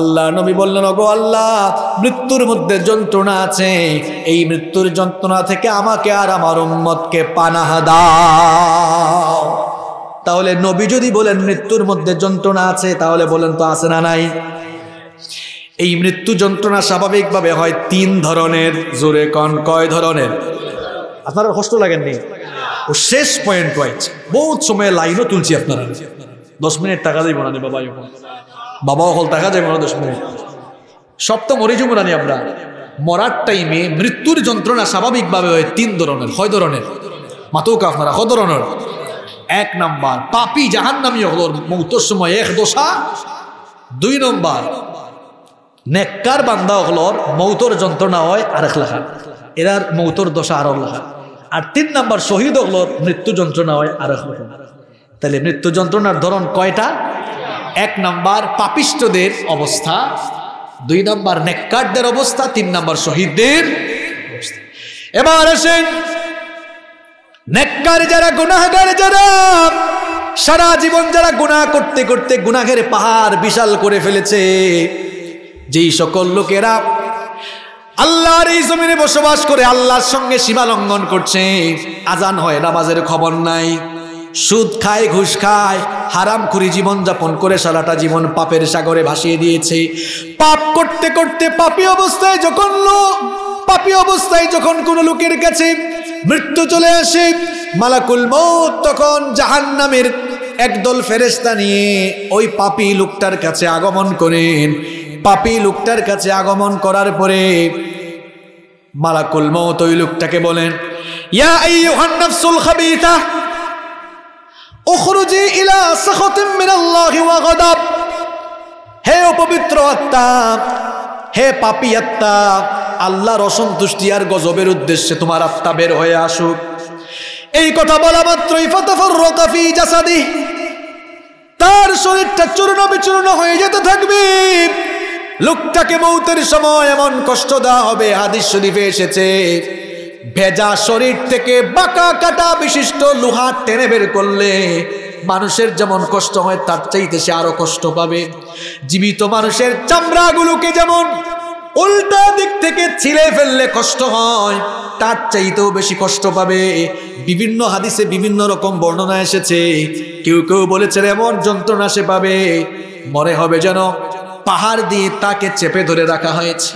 A: আল্লাহ নবী বললেন ওগো আল্লাহ মৃত্যুর মধ্যে যন্ত্রণা আছে এই মৃত্যুর যন্ত্রণা থেকে আমাকে আর আমার উম্মতকে পানাহ দাও তাহলে নবী যদি বলেন মৃত্যুর মধ্যে যন্ত্রণা আছে তাহলে বলেন তো আছে না নাই এই মৃত্যু যন্ত্রণা স্বাভাবিকভাবে হয় তিন ধরনের জোরে কন কয় ধরনের আপনারা কষ্ট লাগেননি ও শেষ পয়েন্ট ওয়াইজ বহুত সময় লাইনও তুলছি আপনারা দশ মিনিট টাকা যাইব মনে বাবা বাবাও বাবা হল টাকা যাইব মনে দশ মিনিট সপ্তম তো মরে আমরা মরার টাইমে মৃত্যুর যন্ত্রণা স্বাভাবিকভাবে হয় তিন ধরনের হয় ধরনের মাতুকা আপনারা হ ধরনের এক নম্বর পাপি জাহান্নামি হল মৌতর সময় এক দোষা দুই নম্বর নেককার বান্দা হল মৌতর যন্ত্রণা হয় আরেক লেখা এরার মৌতর দশা আরো লেখা আর তিন নম্বর শহীদ হল মৃত্যু যন্ত্রণা হয় আরেক লেখা তাহলে মৃত্যু যন্ত্রণার ধরন কয়টা এক নম্বর পাপিষ্টদের অবস্থা দুই নম্বর নেককারদের অবস্থা তিন নম্বর শহীদদের অবস্থা এবার আসেন নেককার যারা গুনাহগার যারা সারা জীবন যারা গুনাহ করতে করতে গুনাহের পাহাড় বিশাল করে ফেলেছে যেই সকল লোকেরা আল্লাহর এই জমিনে বসবাস করে আল্লাহর সঙ্গে সীমা লঙ্ঘন করছে আজান হয় নামাজের খবর নাই সুদ খায় ঘুষ খায় হারাম করে জীবনযাপন করে সারাটা জীবন পাপের সাগরে ভাসিয়ে দিয়েছে পাপ করতে করতে পাপি অবস্থায় যখন লোক পাপি অবস্থায় যখন কোন লোকের কাছে মৃত্যু চলে আসে মালাকুল মৌত তখন জাহান নামের একদল ফেরেস্তা নিয়ে ওই পাপি লোকটার কাছে আগমন করেন পাপি লোকটার কাছে আগমন করার পরে মালাকুল মৌত ওই লোকটাকে বলেন ইয়া আইয়ুহান্নাফসুল খাবিতা উখরুজি ইলা সাখাতিন মিনাল্লাহি ওয়া গাদাব হে অপবিত্র আত্মা হে পাপি আত্মা আল্লাহর অসন্তুষ্টি আর গজবের উদ্দেশ্যে তোমার আত্মা বের হয়ে আসুক এই কথা বলা মাত্রই ফতফি জাসাদি তার শরীরটা চূর্ণ বিচূর্ণ হয়ে যেতে থাকবে লোকটাকে মৌতের সময় এমন কষ্ট দেওয়া হবে হাদিস শরীফে এসেছে ভেজা শরীর থেকে বাঁকা কাটা বিশিষ্ট লোহা টেনে বের করলে মানুষের যেমন কষ্ট হয় তার চাইতে সে আরো কষ্ট পাবে জীবিত মানুষের চামড়াগুলোকে যেমন উল্টা দিক থেকে ছিলে ফেললে কষ্ট হয় তার চাইতেও বেশি কষ্ট পাবে বিভিন্ন হাদিসে বিভিন্ন রকম বর্ণনা এসেছে কেউ কেউ বলেছে এমন যন্ত্রণা সে পাবে মনে হবে যেন পাহাড় দিয়ে তাকে চেপে ধরে রাখা হয়েছে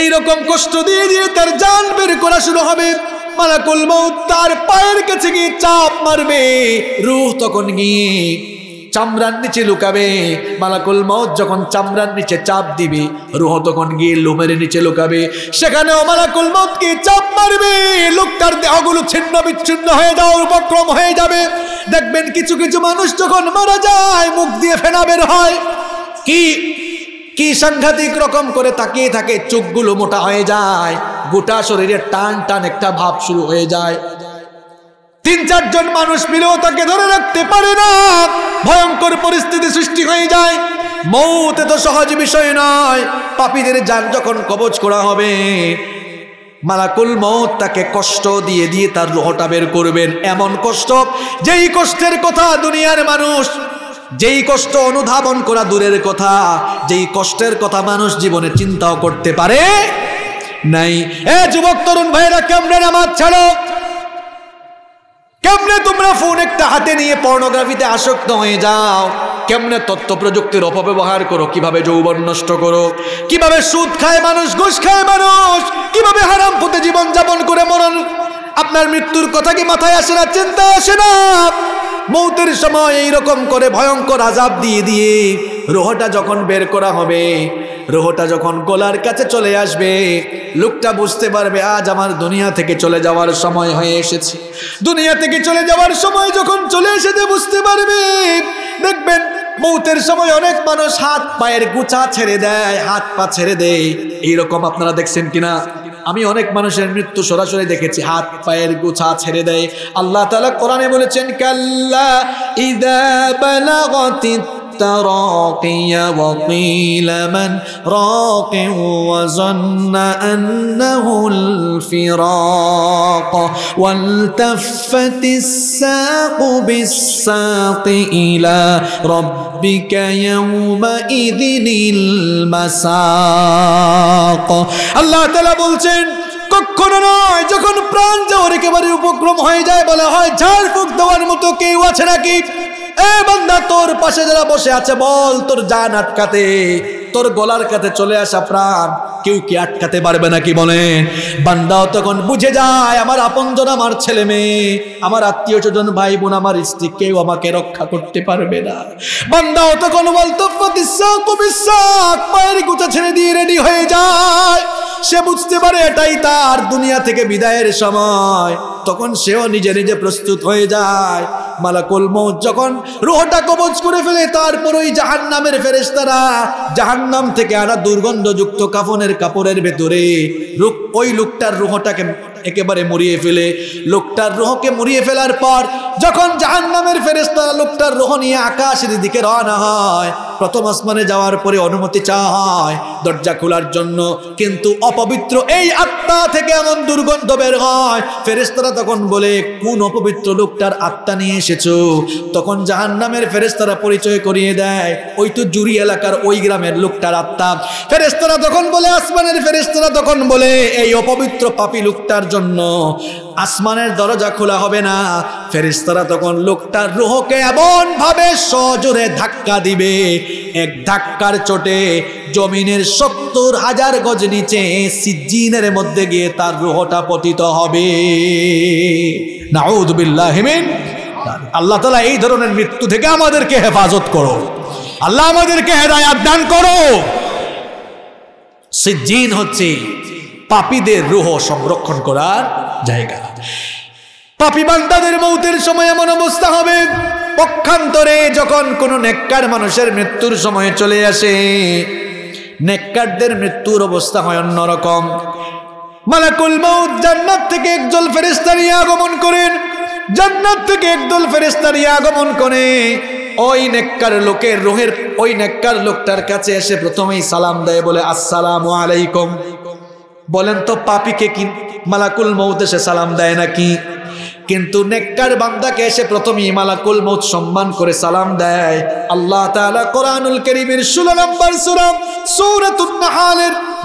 A: এই রকম কষ্ট দিয়ে দিয়ে তার জান বের করা শুরু হবে মালাকুল মৌ তার পায়ের কাছে গিয়ে চাপ মারবে রুহ তখন গিয়ে চামড়ার নিচে লুকাবে মালাকুল মত যখন চামড়ার নিচে চাপ দিবে রুহ তখন গিয়ে লোমের নিচে লুকাবে সেখানেও মালাকুল মত গিয়ে চাপ মারবে লোকটার দেহগুলো ছিন্ন বিচ্ছিন্ন হয়ে যাওয়ার উপক্রম হয়ে যাবে দেখবেন কিছু কিছু মানুষ যখন মারা যায় মুখ দিয়ে ফেনা বের হয় কি কি সাংঘাতিক রকম করে তাকিয়ে থাকে চোখগুলো মোটা হয়ে যায় গোটা শরীরে টান টান একটা ভাব শুরু হয়ে যায় তিন চারজন মানুষ মিলেও তাকে ধরে রাখতে পারে না ভয়ঙ্কর পরিস্থিতি সৃষ্টি হয়ে যায় মৌতে তো সহজ বিষয় নয় পাপীদের যান যখন কবচ করা হবে মালাকুল মত তাকে কষ্ট দিয়ে দিয়ে তার রোহটা বের করবেন এমন কষ্ট যেই কষ্টের কথা দুনিয়ার মানুষ যেই কষ্ট অনুধাবন করা দূরের কথা যেই কষ্টের কথা মানুষ জীবনে চিন্তাও করতে পারে নাই এ যুবক তরুণ ভাইরা কেমন আমার ছাড়ো কেমনে তোমরা ফোন একটা হাতে নিয়ে পর্নোগ্রাফিতে আসক্ত হয়ে যাও কেমনে তথ্য প্রযুক্তির অপব্যবহার করো কিভাবে যৌবন নষ্ট করো কিভাবে সুদ খায় মানুষ ঘুষ খায় মানুষ কিভাবে হারাম পুঁতে জীবনযাপন করে মরণ আপনার মৃত্যুর কথা কি মাথায় আসে না চিন্তা আসে না মৌতের সময় এই রকম করে ভয়ঙ্কর আজাব দিয়ে দিয়ে রোহটা যখন বের করা হবে রোহটা যখন গোলার কাছে চলে আসবে লোকটা বুঝতে পারবে আজ আমার দুনিয়া থেকে চলে যাওয়ার সময় হয়ে এসেছে দুনিয়া থেকে চলে যাওয়ার সময় যখন চলে এসেছে বুঝতে পারবে দেখবেন মৌতের সময় অনেক মানুষ হাত পায়ের গুছা ছেড়ে দেয় হাত পা ছেড়ে দেয় এইরকম আপনারা দেখছেন কিনা আমি অনেক মানুষের মৃত্যু সরাসরি দেখেছি হাত পায়ের গোছা ছেড়ে দেয় আল্লাহ তালা কোরআনে বলেছেন কাল্লা التراقي وقيل من راق وظن أنه الفراق والتفت الساق بالساق إلى ربك يومئذ المساق الله تعالى বলছেন কখনো নয় যখন প্রাণ যাওয়ার একেবারে উপক্রম হয়ে যায় বলা হয় ঝাড় ফুক দেওয়ার মতো কেউ আছে নাকি এ বান্দা তোর পাশে যারা বসে আছে বল তোর জান আটকাতে তোর গলার কাছে চলে আসা প্রাণ কেউ কি আটকাতে পারবে নাকি বলেন বান্দাও তখন বুঝে যায় আমার আপনজন আমার ছেলে মেয়ে আমার আত্মীয় স্বজন ভাই বোন আমার স্ত্রী কেউ আমাকে রক্ষা করতে পারবে না বান্দাও তখন বলতো পায়ের গুচা ছেড়ে দিয়ে রেডি হয়ে যায় সে বুঝতে পারে এটাই তার দুনিয়া থেকে বিদায়ের সময় তখন সেও নিজে নিজে প্রস্তুত হয়ে যায় মালাকুল মৌত যখন রোহটা কবচ করে ফেলে তারপর ওই জাহান নামের ফেরেস্তারা জাহান নাম থেকে আনা দুর্গন্ধযুক্ত কাফনের কাপড়ের ভেতরে ওই লোকটার রোহটাকে একেবারে মরিয়ে ফেলে লোকটার রোহকে মরিয়ে ফেলার পর যখন জাহান নামের ফেরেস্তা লোকটার রোহ নিয়ে আকাশের দিকে রওনা হয় প্রথম আসমানে যাওয়ার পরে অনুমতি চাওয়া হয় দরজা খোলার জন্য কিন্তু অপবিত্র এই আত্মা থেকে এমন দুর্গন্ধ বের হয় ফেরেস্তারা তখন বলে কোন অপবিত্র লোকটার আত্মা নিয়ে এসেছ তখন জাহান নামের ফেরেস্তারা পরিচয় করিয়ে দেয় ওই তো জুরি এলাকার ওই গ্রামের লোকটার আত্মা ফেরেস্তারা তখন বলে আসমানের ফেরেস্তারা তখন বলে এই অপবিত্র পাপি লোকটার করার জন্য আসমানের দরজা খোলা হবে না ফেরিস্তারা তখন লোকটার রুহকে ভাবে সজোরে ধাক্কা দিবে এক ধাক্কার চোটে জমিনের সত্তর হাজার গজ নিচে সিজিনের মধ্যে গিয়ে তার রুহটা পতিত হবে হিমিন আল্লাহ তালা এই ধরনের মৃত্যু থেকে আমাদেরকে হেফাজত করো আল্লাহ আমাদেরকে হেদায় দান করো সিজিন হচ্ছে পাপীদের রুহ সংরক্ষণ করার জায়গা পাপি বান্দাদের মৌতের সময় এমন অবস্থা হবে পক্ষান্তরে যখন কোনো নেককার মানুষের মৃত্যুর সময় চলে আসে নেককারদের মৃত্যুর অবস্থা হয় অন্যরকম মালাকুল মৌত জান্নাত থেকে একজল নিয়ে আগমন করেন জান্নাত থেকে একদল নিয়ে আগমন করে ওই নেককার লোকের রোহের ওই নেককার লোকটার কাছে এসে প্রথমেই সালাম দেয় বলে আসসালামু আলাইকুম বলেন তো পাপিকে কি মালাকুল মৌত এসে সালাম দেয় নাকি কিন্তু নেককার বান্দাকে এসে প্রথমেই মালাকুল মৌত সম্মান করে সালাম দেয় আল্লাহ তাআলা কোরআনুল কারীমের 16 নম্বর সূরা সূরাতুন নাহালের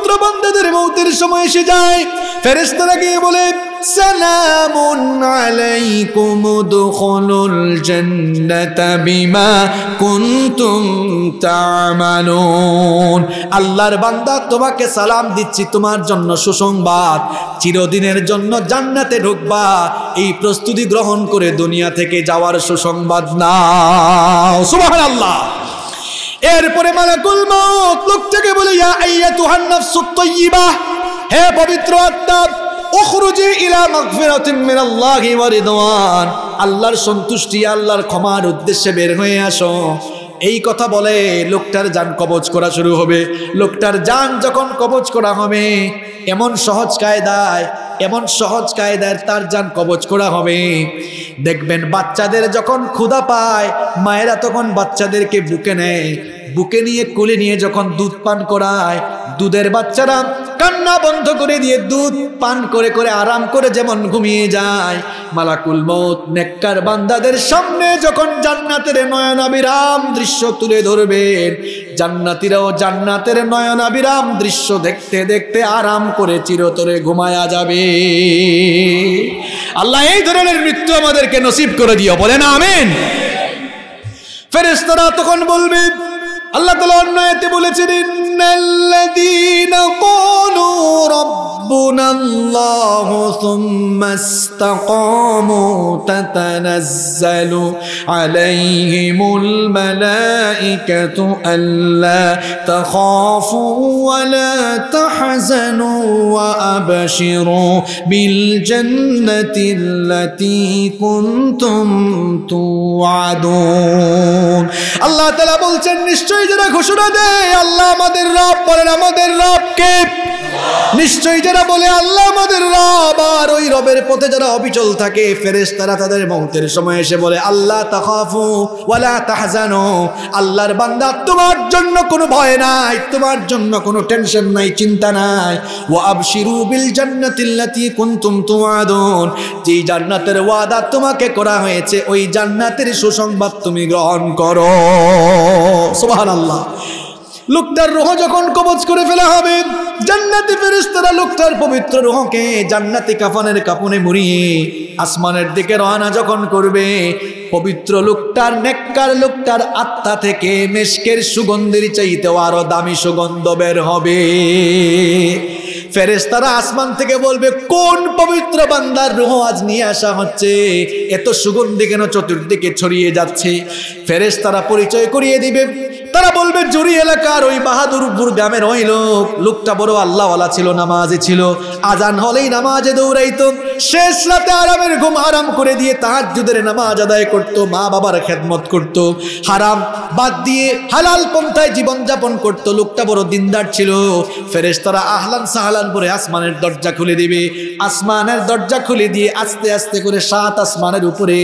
A: পবিত্র বান্দাদের মৌতের সময় এসে যায় ফেরেস্তারা গিয়ে বলে আল্লাহর বান্দা তোমাকে সালাম দিচ্ছি তোমার জন্য সুসংবাদ চিরদিনের জন্য জান্নাতে ঢুকবা এই প্রস্তুতি গ্রহণ করে দুনিয়া থেকে যাওয়ার সুসংবাদ না আল্লাহ এরপরে মালাকুল মত লোকটাকে বলে ইয়া আইয়া তুহান নাফসুত তাইয়্যিবাহ হে পবিত্র আত্মা উখরুজি ইলা মাগফিরাতিন মিনাল্লাহি ওয়া রিদওয়ান আল্লাহর সন্তুষ্টি আল্লাহর ক্ষমার উদ্দেশ্যে বের হয়ে আসো এই কথা বলে লোকটার জান কবজ করা শুরু হবে লোকটার জান যখন কবজ করা হবে এমন সহজ কায়দায় এমন সহজ কায়দায় তার যান কবচ করা হবে দেখবেন বাচ্চাদের যখন ক্ষুধা পায় মায়েরা তখন বাচ্চাদেরকে বুকে নেয় বুকে নিয়ে কুলে নিয়ে যখন দুধ পান করায় দুধের বাচ্চারা কান্না বন্ধ করে দিয়ে দুধ পান করে করে আরাম করে যেমন ঘুমিয়ে যায় মালাকুল মত নেককার বান্দাদের সামনে যখন জান্নাতের নয়নাবিরাম দৃশ্য তুলে ধরবেন জান্নাতিরাও জান্নাতের নয়নাবিরাম দৃশ্য দেখতে দেখতে আরাম করে চিরতরে ঘুমায়া যাবে আল্লাহ এই ধরনের মৃত্যু আমাদেরকে নসিব করে দিও বলে না আমেন ফেরেস্তারা তখন বলবেন আল্লাহ তালা অন্য এতে বলেছেন ইন্নাল্লাযীনা ক্বালু রাব্বুনাল্লাহু সুম্মা ইসতাকামু তাতানাযযালু আলাইহিমুল মালাঈকাতু আল্লা তাখাফু ওয়া লা তাহজানু ওয়া আবশিরু বিল জান্নাতিল্লাতী কুনতুম তুআদুন আল্লাহ তাআলা বলছেন নিশ্চয় নিশ্চয়ই যারা ঘোষণা দেয় আল্লাহ আমাদের রব বলেন আমাদের রবকে নিশ্চয়ই যারা বলে আল্লাহ আমাদের রব আর ওই রবের পথে যারা অবিচল থাকে ফেরেস তারা তাদের মহতের সময় এসে বলে আল্লাহ তাহাফু ওয়ালা তাহজানো আল্লাহর বান্দা তোমার জন্য কোনো ভয় নাই তোমার জন্য কোনো টেনশন নাই চিন্তা নাই ও আবশিরু বিল জান্নাতিল্লাতি কুনতুম তুআদুন যে জান্নাতের ওয়াদা তোমাকে করা হয়েছে ওই জান্নাতের সুসংবাদ তুমি গ্রহণ করো সুবহানাল্লাহ লোকটার রোহ যখন কবচ করে ফেলা হবে জান্নাতি ফেরিস্তারা লোকটার পবিত্র রোহকে জান্নাতি কাফনের কাপনে মুড়িয়ে আসমানের দিকে রওনা যখন করবে পবিত্র লোকটার নেককার লোকটার আত্মা থেকে মেশকের সুগন্ধের চাইতেও আরো দামি সুগন্ধ বের হবে ফেরেস্তারা আসমান থেকে বলবে কোন পবিত্র বান্দার রুহ আজ নিয়ে আসা হচ্ছে এত সুগন্ধি কেন চতুর্দিকে ছড়িয়ে যাচ্ছে ফেরেস্তারা পরিচয় করিয়ে দিবে তারা বলবে জুরি এলাকার ওই বাহাদুরপুর গ্রামের ওই লোক লোকটা বড় আল্লাহওয়ালা ছিল নামাজে ছিল আজান হলেই নামাজে দৌড়াইতো শেষ রাতে আরামের ঘুম আরাম করে দিয়ে তাহার যুদের নামাজ আদায় করত মা বাবার খেদমত করত হারাম বাদ দিয়ে হালাল পন্থায় জীবনযাপন করত লোকটা বড় দিনদার ছিল তারা আহলান সাহালান করে আসমানের দরজা খুলে দিবে আসমানের দরজা খুলে দিয়ে আস্তে আস্তে করে সাত আসমানের উপরে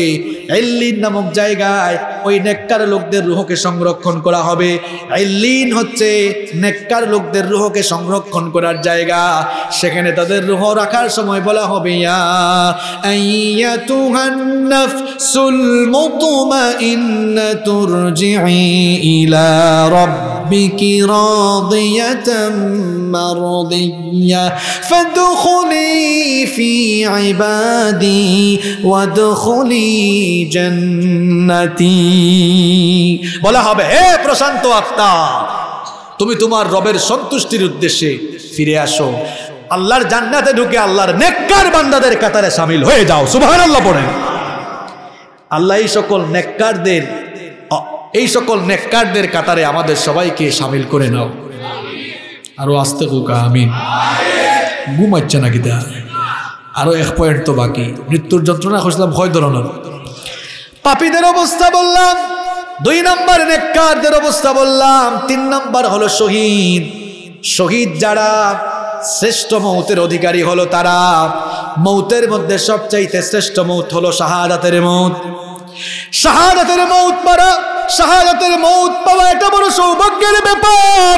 A: এল্লিন নামক জায়গায় ওই নেককার লোকদের রুহকে সংরক্ষণ করা হবে এল্লিন হচ্ছে নেককার লোকদের রুহকে সংরক্ষণ করার জায়গা সেখানে তাদের রুহ রাখার সময় বলা হবে ইয়া أيتها النفس المطمئنة ارجعي إلى ربك راضية مرضية فادخلي في عبادي وادخلي جنتي বলা হবে হে প্রশান্ত আত্মা তুমি তোমার রবের সন্তুষ্টির উদ্দেশ্যে ফিরে আসো আল্লাহর জান্নাতে ঢুকে আল্লাহর নেককার বান্দাদের কাতারে সামিল হয়ে যাও সুবাহান আল্লাহ পড়েন আল্লাহ এই সকল নেককারদের এই সকল নেককারদের কাতারে আমাদের সবাইকে সামিল করে নাও আরো আস্তে কুকা আমি ঘুমাচ্ছে নাকি তা আরো এক পয়েন্ট তো বাকি মৃত্যুর যন্ত্রণা খুঁজলাম ভয় ধরনের পাপীদের অবস্থা বললাম দুই নম্বর নেককারদের অবস্থা বললাম তিন নম্বর হলো শহীদ শহীদ যারা শ্রেষ্ঠ মৌতের অধিকারী হলো তারা মৌতের মধ্যে সবচাইতে শ্রেষ্ঠ মৌত হলো শাহাদাতের মৌত শাহাদাতের মৌত মারা শাহাদাতের মৌত পাওয়া এটা বড় সৌভাগ্যের ব্যাপার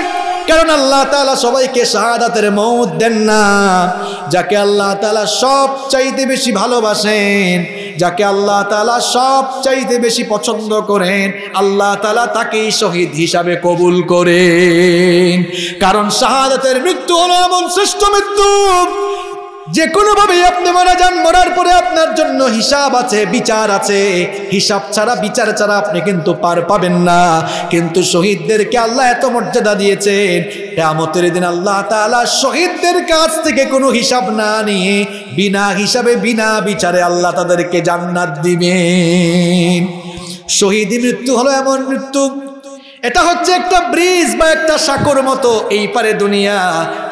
A: কারণ আল্লাহ তালা সবাইকে শাহাদাতের মৌত দেন না যাকে আল্লাহ তালা সব চাইতে বেশি ভালোবাসেন যাকে আল্লাহ তালা সব চাইতে বেশি পছন্দ করেন আল্লাহ তালা তাকেই শহীদ হিসাবে কবুল করেন কারণ শাহাদাতের মৃত্যু হলো এমন শ্রেষ্ঠ মৃত্যু যে কোনোভাবেই আপনি মারা যান মরার পরে আপনার জন্য হিসাব আছে বিচার আছে হিসাব ছাড়া বিচার ছাড়া আপনি কিন্তু পার পাবেন না কিন্তু শহীদদেরকে আল্লাহ এত মর্যাদা দিয়েছেন আমতের দিন আল্লাহ তালা শহীদদের কাছ থেকে কোনো হিসাব না নিয়ে বিনা হিসাবে বিনা বিচারে আল্লাহ তাদেরকে জান্নাত দিবেন শহীদ মৃত্যু হলো এমন মৃত্যু এটা হচ্ছে একটা ব্রিজ বা একটা সাকর মতো এই পারে দুনিয়া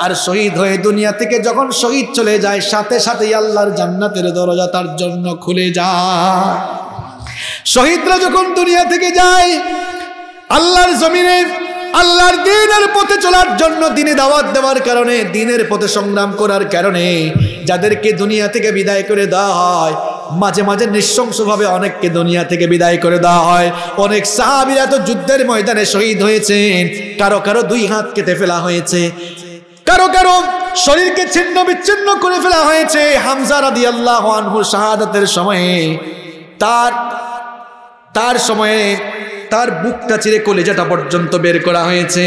A: আর শহীদ হয়ে দুনিয়া থেকে যখন শহীদ চলে যায় সাথে সাথেই আল্লাহর জান্নাতের দরজা তার জন্য খুলে যায় শহীদরা যখন দুনিয়া থেকে যায় আল্লাহর জমিনে আল্লাহর দিনের পথে চলার জন্য দিনে দাওয়াত দেওয়ার কারণে দিনের পথে সংগ্রাম করার কারণে যাদেরকে দুনিয়া থেকে বিদায় করে দেওয়া হয় মাঝে মাঝে নৃশংসভাবে অনেককে দুনিয়া থেকে বিদায় করে দেওয়া হয় অনেক সাহাবিরা তো যুদ্ধের ময়দানে শহীদ হয়েছেন কারো কারো দুই হাত কেটে ফেলা হয়েছে কারো কারো শরীরকে ছিন্ন বিচ্ছিন্ন করে ফেলা হয়েছে হামজা রাদি আল্লাহ শাহাদাতের সময়ে তার তার সময়ে তার বুকটা চিরে কলেজাটা পর্যন্ত বের করা হয়েছে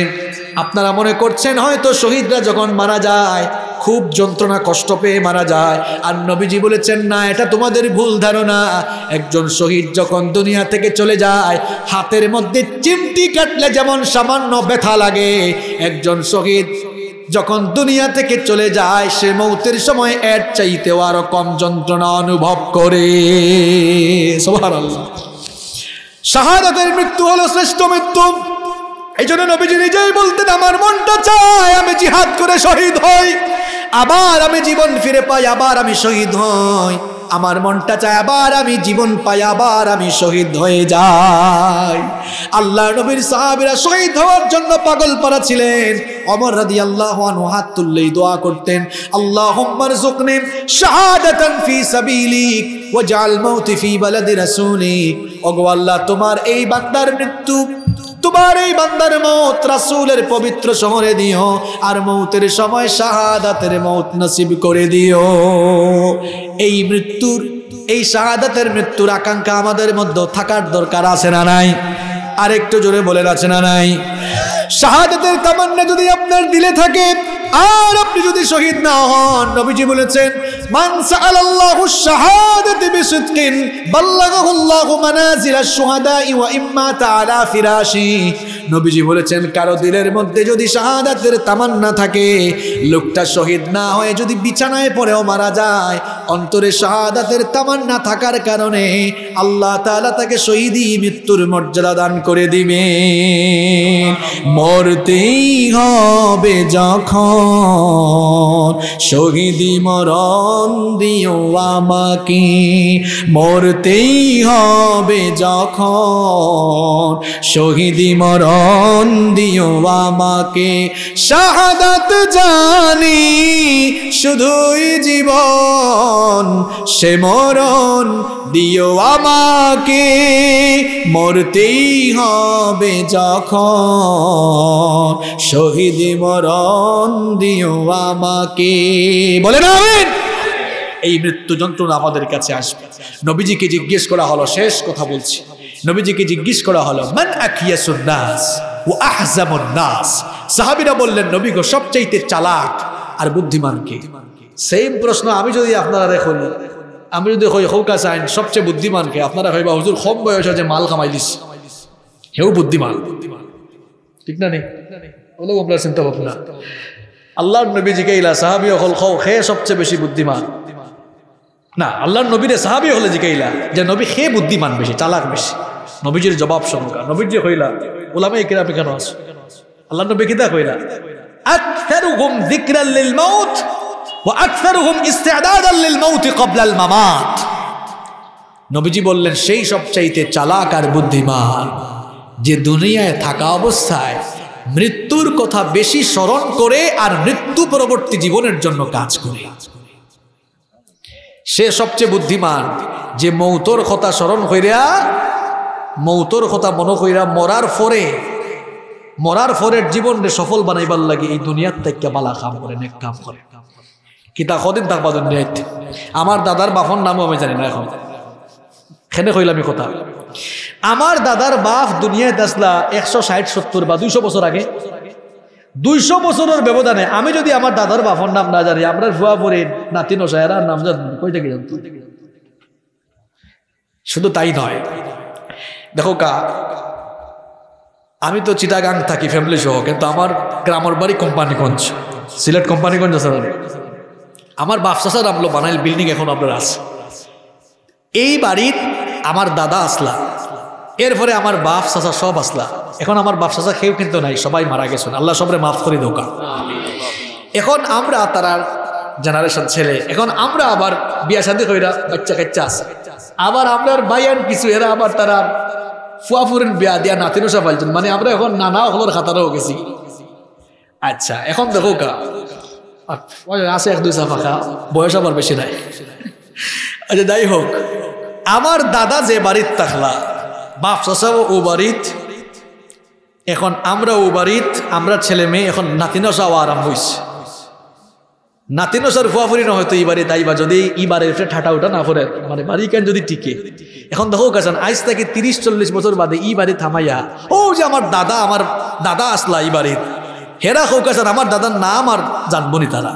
A: আপনারা মনে করছেন হয়তো শহীদরা যখন মারা যায় খুব যন্ত্রণা কষ্ট পেয়ে মারা যায় আর নবীজি বলেছেন না এটা তোমাদের ভুল ধারণা একজন শহীদ যখন দুনিয়া থেকে চলে যায় হাতের মধ্যে চিমটি কাটলে যেমন সামান্য ব্যথা লাগে একজন শহীদ যখন দুনিয়া থেকে চলে যায় সে মৌতের সময় এর চাইতেও আরো কম যন্ত্রণা অনুভব করে সবার শাহাদাতের মৃত্যু হলো শ্রেষ্ঠ মৃত্যু এই জন্য নবীজি নিজেই বলতেন আমার মনটা চায় আমি জিহাদ করে শহীদ হই আবার আমি জীবন ফিরে পাই আবার আমি শহীদ হই আমার মনটা চায় আবার আমি জীবন পাই আবার আমি শহীদ হয়ে যাই আল্লাহ নবীর সাহাবিরা শহীদ হওয়ার জন্য পাগল পারা ছিলেন অমর রাদি আল্লাহ হাত তুললেই দোয়া করতেন আল্লাহ হোম্মার জোকনে শাহাদাতান ফি সাবিলি ওয়া জাল মাউতি ফি বালাদি ওগো আল্লাহ তোমার এই বান্দার মৃত্যু তোমার এই বান্দার মত রাসুলের পবিত্র শহরে দিও আর মৌতের সময় শাহাদাতের মত নসিব করে দিও এই মৃত্যুর এই শাহাদাতের মৃত্যুর আকাঙ্ক্ষা আমাদের মধ্যে থাকার দরকার আছে না নাই আর একটু জোরে বলে আছে না নাই শাহাদাতের তামান্না যদি আপনার দিলে থাকে আর আপনি যদি শহীদ না হন নবীজি বলেছেন মানসা নবীজি বলেছেন কারো দিলের মধ্যে যদি শাহাদাতের তামান্না থাকে লোকটা শহীদ না হয়ে যদি বিছানায় পরেও মারা যায় অন্তরে শাহাদাতের তামান্না থাকার কারণে আল্লাহ তালা তাকে শহীদই মৃত্যুর মর্যাদা দান করে দিবে মরতেই হবে যখন শহীদি মরণ দিও আমাকে মরতেই হবে যখন শহীদি মরণ দিও আমাকে শাহাদাত জানি শুধুই জীবন সে মরণ দিও আমাকে মরতেই হবে যখন শহীদি মরণ দিও আমাকে বলে না এই মৃত্যু যন্ত্রণা আমাদের কাছে আসবে নবীজিকে জিজ্ঞেস করা হলো শেষ কথা বলছি নবীজিকে জিজ্ঞেস করা হলো মান আখিয়াসুন্নাস ও সাহাবিরা বললেন নবী গো সবচাইতে চালাক আর বুদ্ধিমানকে সেম প্রশ্ন আমি যদি আপনারা করি আমি যদি হই হৌকা চাইন সবচেয়ে বুদ্ধিমানকে আপনারা হইবা হুজুর কম বয়স আছে মাল কামাই দিস হেউ বুদ্ধিমান ঠিক না নেই চিন্তা ভাবনা আল্লাহ নবী ইলা সাহাবি হল খো খে সবচেয়ে বেশি বুদ্ধিমান না আল্লাহর নবীরে সাহাবি হলে জিকাইলা যে নবী খে বুদ্ধিমান বেশি চালাক বেশি নবীজির জবাব সংখ্যা নবীর যে হইলা ওলামে কিরামে কেন আস আল্লাহ নবী কিতা হইলা أكثرهم ذكرا للموت নবীজি বললেন সেই চালাক আর বুদ্ধিমান যে দুনিয়ায় থাকা অবস্থায় মৃত্যুর কথা বেশি স্মরণ করে আর মৃত্যু পরবর্তী জীবনের জন্য কাজ করে সে সবচেয়ে বুদ্ধিমান যে মৌতর কথা স্মরণ কইরা মৌতর কথা মনে কইরা মরার ফরে মরার ফরের জীবন সফল বানাইবার লাগে এই দুনিয়ার থেকে বালা কাম করে নেক কাম করে কিতা কদিন তার বাদন আমার দাদার বাফন নামও আমি জানি না এখন হেনে আমি কথা আমার দাদার বাপ দুনিয়ায় দাসলা একশো ষাট সত্তর বা দুইশো বছর আগে দুইশো বছরের ব্যবধানে আমি যদি আমার দাদার বাপর নাম না জানি আমরা ভুয়া পরে নাতি নসায়েরা নাম জানি কই থেকে জানতো শুধু তাই নয় দেখো কা আমি তো চিটাগাং থাকি ফ্যামিলি সহ কিন্তু আমার গ্রামের বাড়ি কোম্পানিগঞ্জ সিলেট কোম্পানিগঞ্জ আছে আমার বাপসা স্যার আমলো বানাইল বিল্ডিং এখন আপনার আছে এই বাড়ির আমার দাদা আসলা এরপরে আমার বাপ চাচা সব আসলা এখন আমার বাপ চাচা কেউ কিন্তু নাই সবাই মারা গেছেন আল্লাহ সবরে মাফ করে দোকা এখন আমরা তারার জেনারেশন ছেলে এখন আমরা আবার বিয়া শাদি কইরা বাচ্চা কাচ্চা আছে আবার আপনার বাইয়ান কিছু এরা আবার তারা ফুয়াফুরিন বিয়া দিয়া নাতিনুষা পাইছেন মানে আমরা এখন নানা খবর খাতারও গেছি আচ্ছা এখন দেখো কা আচ্ছা, আছে এক দুই সাফা খা বয়স আবার বেশি নাই আচ্ছা যাই হোক আমার দাদা যে বাড়িত তাকলা বাপ সসাব ও বাড়িত এখন আমরা ও বাড়িত আমরা ছেলে মেয়ে এখন নাতিনসাও আরাম হয়েছে নাতিনসার ফুয়াফুরি না হয়তো ইবারে তাইবা যদি ইবারে ঠাটা উঠা না ফোরে মানে বাড়ি কেন যদি টিকে এখন দেখো কাছেন আইস থেকে তিরিশ চল্লিশ বছর বাদে ইবারে থামাইয়া ও যে আমার দাদা আমার দাদা আসলা ইবারে হেরা হোক কাছেন আমার দাদার নাম আর জানবনি তারা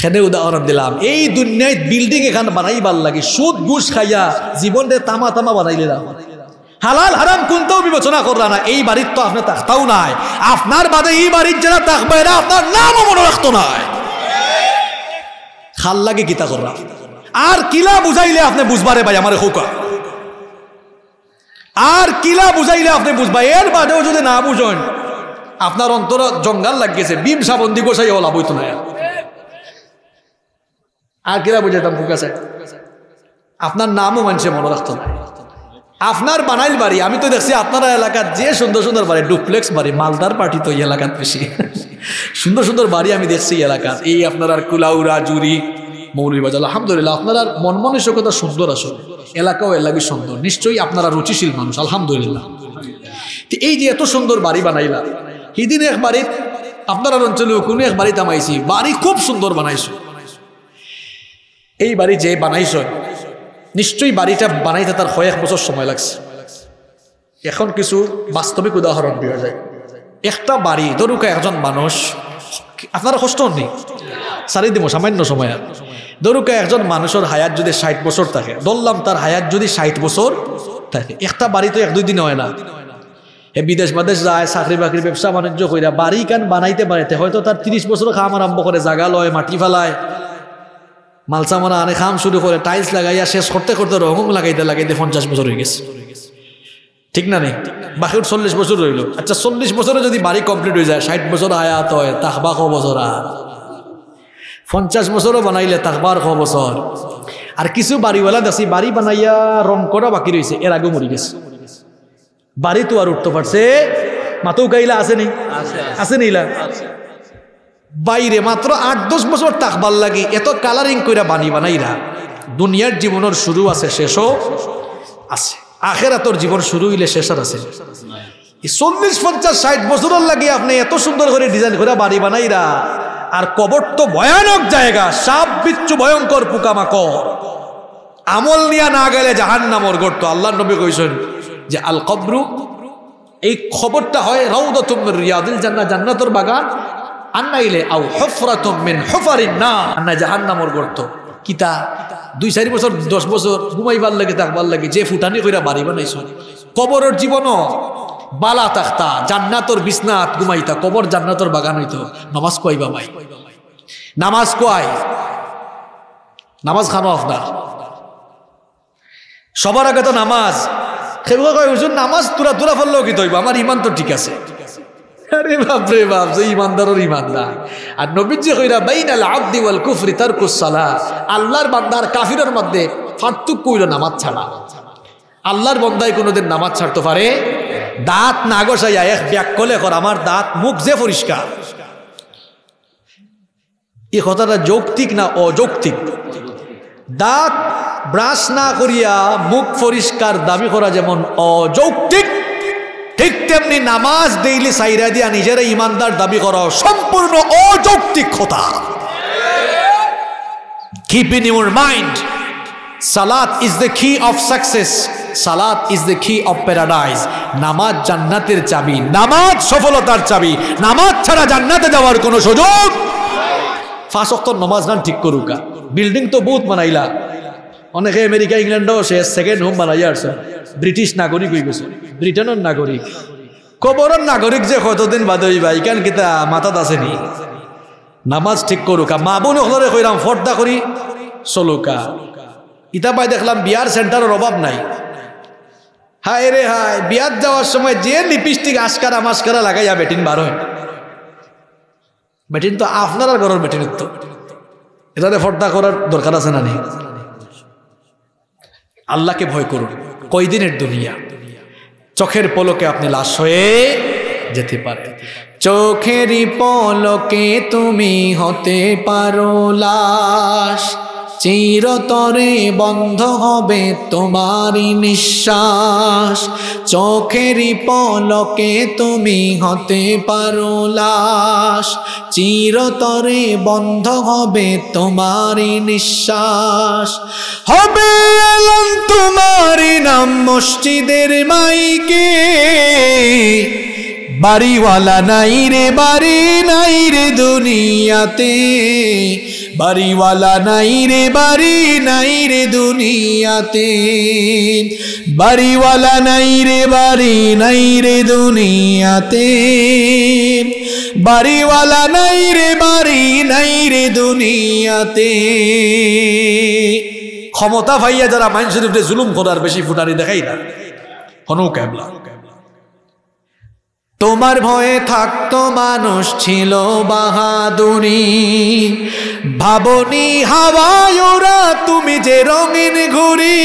A: খেদে উদাহরণ দিলাম এই দুনিয়ায় বিল্ডিং এখান বানাইবার লাগে সুদ ঘুষ খাইয়া দিয়ে তামা তামা বানাইলে হালাল হারাম কোনটাও বিবেচনা করলা না এই বাড়ির তো আপনি তাকতাও নাই আপনার বাদে এই বাড়ির যারা তাকবে না আপনার নামও মনে রাখতো নাই খাল লাগে গীতা করলাম আর কিলা বুঝাইলে আপনি বুঝবারে ভাই আমার হোকা আর কিলা বুঝাইলে আপনি বুঝবা এর বাদেও যদি না বুঝেন আপনার অন্তর জঙ্গাল লাগিয়েছে বিম সাবন্দি গোসাই ওলা বইতো না আর কিরা বুঝাইতাম ঠিক আছে আপনার নামও মানুষে মনে রাখতো আপনার বানাইল বাড়ি আমি তো দেখছি আপনারা এলাকার যে সুন্দর সুন্দর বাড়ি ডুপ্লেক্স বাড়ি মালদার পার্টি তো এই এলাকার বেশি সুন্দর সুন্দর বাড়ি আমি দেখছি এই এলাকার এই আপনার আর কুলাউরা জুরি মৌলভীবাজার আলহামদুলিল্লাহ আপনারা মন মানসিকতা সুন্দর আসল এলাকাও এলাকাই সুন্দর নিশ্চয়ই আপনারা রুচিশীল মানুষ আলহামদুলিল্লাহ এই যে এত সুন্দর বাড়ি বানাইলা সেদিন এক বাড়ির আপনার অঞ্চলে কোনো এক বাড়ি থামাইছি বাড়ি খুব সুন্দর বানাইছো এই বাড়ি যে বানাইছ নিশ্চয়ই বাড়িটা বানাইতে তার এক বছর সময় লাগছে এখন কিছু বাস্তবিক উদাহরণ দেওয়া যায় একটা বাড়ি ধরুক একজন মানুষ আপনারা কষ্ট নেই সারি দিব সামান্য সময় ধরুক একজন মানুষের হায়াত যদি ষাট বছর থাকে ধরলাম তার হায়াত যদি ষাট বছর থাকে একটা বাড়ি তো এক দুই দিন হয় না এ বিদেশ বাদেশ যায় চাকরি বাকরি ব্যবসা বাণিজ্য কইরা বাড়ি কান বানাইতে বানাইতে হয়তো তার তিরিশ বছর খাম আরম্ভ করে জাগা লয় মাটি ফেলায় মালসামারা আনে খাম শুরু করে টাইলস লাগাইয়া শেষ করতে করতে রঙ লাগাইতে লাগাইতে পঞ্চাশ বছর হয়ে গেছে ঠিক না নেই বাকি চল্লিশ বছর রইল আচ্ছা চল্লিশ বছরে যদি বাড়ি কমপ্লিট হয়ে যায় ষাট বছর আয়াত হয় তাহবা ক বছর আর পঞ্চাশ বছরও বানাইলে তাহবার ক বছর আর কিছু বাড়িওয়ালা দেখি বাড়ি বানাইয়া রং করা বাকি রয়েছে এর আগেও মরি গেছে বাড়ি তো আর উঠতে পারছে মাতো গাইলা আসেনি আসেনি ইলা বাইরে মাত্র আট দশ বছর তাকবার লাগে এত কালারিং কইরা বানি বানাইরা দুনিয়ার জীবনের শুরু আছে শেষও আছে আখেরাতর জীবন শুরু হইলে শেষ আর আছে চল্লিশ পঞ্চাশ ষাট বছরের লাগে আপনি এত সুন্দর করে ডিজাইন করে বাড়ি বানাইরা আর কবর তো ভয়ানক জায়গা সাপ বিচ্ছু ভয়ঙ্কর পোকামাকড় আমল নিয়া না গেলে জাহান নামর গড়তো আল্লাহ নবী কইছেন যে আল কবরু এই খবরটা হয় রৌদ তুমের রিয়াদিল জান্না জান্নাতর বাগান আন্না ইলে আউ হফরা মিন হফারিন না আন্না জাহান্নামর গর্ত কিতা দুই চারি বছর দশ বছর ঘুমাইবার লাগে থাকবার লাগে যে ফুটানি কইরা বাড়ি বানাইছ কবরের জীবনও বালা তাখতা জান্নাতর বিছনাত ঘুমাইতা কবর জান্নাতর বাগান হইতো নামাজ কয়বা মাই নামাজ কয় নামাজ খানো আপনার সবার আগে তো নামাজ খেয়ে কয় হুজুর নামাজ তুরা তুরা ফেললেও কি তৈব আমার ইমান তো ঠিক আছে ঠিক আছে আরে বাপরে বাপ যে ইমানদারের ইমান নাই আর নবীজি কইরা বাইনাল আব্দি ওয়াল কুফরি তারকুস সালাহ আল্লাহর বান্দার কাফিরের মধ্যে ফার্তুক কইলো নামাজ ছাড়া আল্লাহর বন্দায় কোনোদিন নামাজ ছাড়তে পারে দাঁত না গোসাইয়া এক ব্যাগ কলে কর আমার দাঁত মুখ যে পরিষ্কার এই কথাটা যৌক্তিক না অযৌক্তিক দাঁত ব্রাশ না করিয়া মুখ পরিষ্কার দাবি করা যেমন অযৌক্তিক ঠিক তেমনি নামাজ ডেইলি সাইরা দিয়া নিজেরা ইমানদার দাবি করা সম্পূর্ণ অযৌক্তিক কথা কিপ ইন ইউর মাইন্ড সালাত is the key of success সালাত is the key of paradise নামাজ জান্নাতের চাবি নামাজ সফলতার চাবি নামাজ ছাড়া জান্নাতে যাওয়ার কোনো সুযোগ ফাঁসক্ত নামাজ নান ঠিক করুকা বিল্ডিং তো বহুত বানাইলা অনেকে আমেরিকা ইংল্যান্ডও সে সেকেন্ড হোম বানাই আসছে ব্রিটিশ নাগরিক হয়ে গেছে ব্রিটেনের নাগরিক কবরের নাগরিক যে কতদিন বাদই বা ইকান কিতা মাথাত আসেনি নামাজ ঠিক করুকা মা বোন হলরে কইরাম ফর্দা করি চলুকা ইতা পাই দেখলাম বিয়ার সেন্টারের অভাব নাই হায় রে হায় বিয়ার যাওয়ার সময় যে লিপস্টিক আসকারা মাসকারা লাগাইয়া বেটিন বার হয় বেটিন তো আপনার আর ঘরের বেটিন উত্তর এটা ফর্দা করার দরকার আছে না নেই আল্লাহকে ভয় করুন কয়দিনের দুনিয়া চোখের পলকে আপনি লাশ হয়ে যেতে পারেন চোখেরই পলকে তুমি হতে পারো লাশ চিরতরে বন্ধ হবে তোমারই নিঃশ্বাস চোখেরই পলকে তুমি হতে পারো লাশ চিরতরে বন্ধ হবে তোমারই নিঃশ্বাস হবে এলাম তোমারই নাম মসজিদের মাইকে বাড়িওয়ালা নাই রে বাড়ি নাই রে দুনিয়াতে বাড়িওয়ালা নাই রে বাড়ি নাই রে দুনিয়াতে বাড়িওয়ালা নাই রে বাড়ি নাই রে দুনিয়াতে বাড়িওয়ালা নাই রে বাড়ি নাই রে দুনিয়াতে ক্ষমতা ভাইয়া যারা মানুষের উপরে জুলুম করার বেশি ফুটারি দেখাই না হনু ক্যাবলা তোমার ভয়ে থাকতো মানুষ ছিল বাহাদুরি ভাবনি হাওয়ায় ওরা তুমি যে রঙিন ঘুরি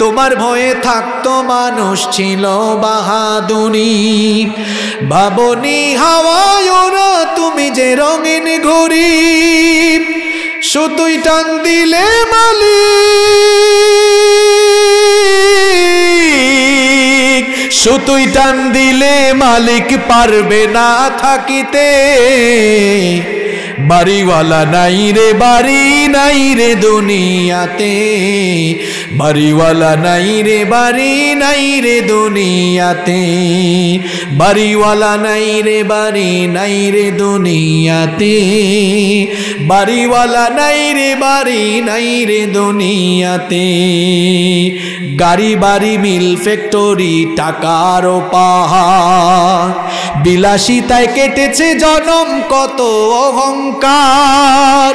A: তোমার ভয়ে থাকতো মানুষ ছিল বাহাদুরি ভাবনি হাওয়ায় ওরা তুমি যে রঙিন ঘুরি শুধুই টান দিলে মালি সুতুই টান দিলে মালিক পারবে না থাকিতে বাড়িওয়ালা নাই রে বাড়ি নাই রে দুনিয়াতে বাড়িওয়ালা নাই রে বাড়ি নাই রে দুনিয়াতে বাড়িওয়ালা নাই রে বাড়ি নাই রে দুনিয়াতে বাড়িওয়ালা নাই রে বাড়ি নাই রে দুনিয়াতে গাড়ি বাড়ি মিল ফ্যাক্টরি টাকার পাহাড় বিলাসিতায় কেটেছে জনম কত অহংকার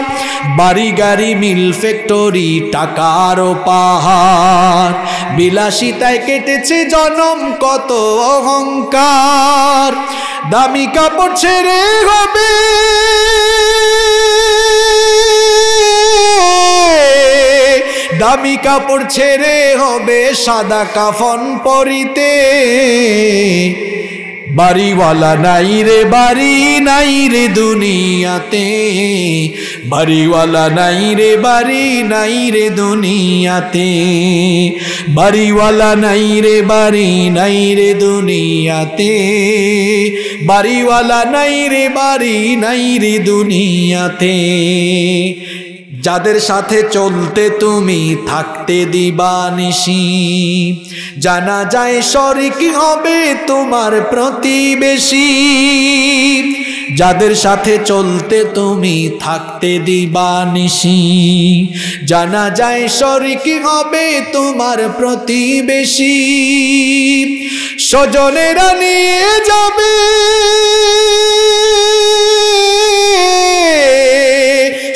A: বাড়ি গাড়ি মিল ফ্যাক্টরি টাকার পাহাড় বিলাসিতায় কেটেছে জনম কত অহংকার দামি কাপড় ছেড়ে হবে দামি কাপড় ছেড়ে হবে সাদা কাফন পরিতে বাড়িওয়ালা নাই রে বাড়ি নাই রে দুনিয়াতে বাড়িওয়ালা নাই রে বাড়ি নাই রে দুনিয়াতে বাড়িওয়ালা নাই রে বাড়ি নাই রে দুনিয়াতে বাড়িওয়ালা নাই রে বাড়ি নাই রে দুনিয়াতে যাদের সাথে চলতে তুমি থাকতে দিবা নিশি জানা যায় শরিক হবে তোমার প্রতিবেশী যাদের সাথে চলতে তুমি থাকতে দিবা নিশি জানা যায় শরিক হবে তোমার প্রতিবেশী স্বজনেরা নিয়ে যাবে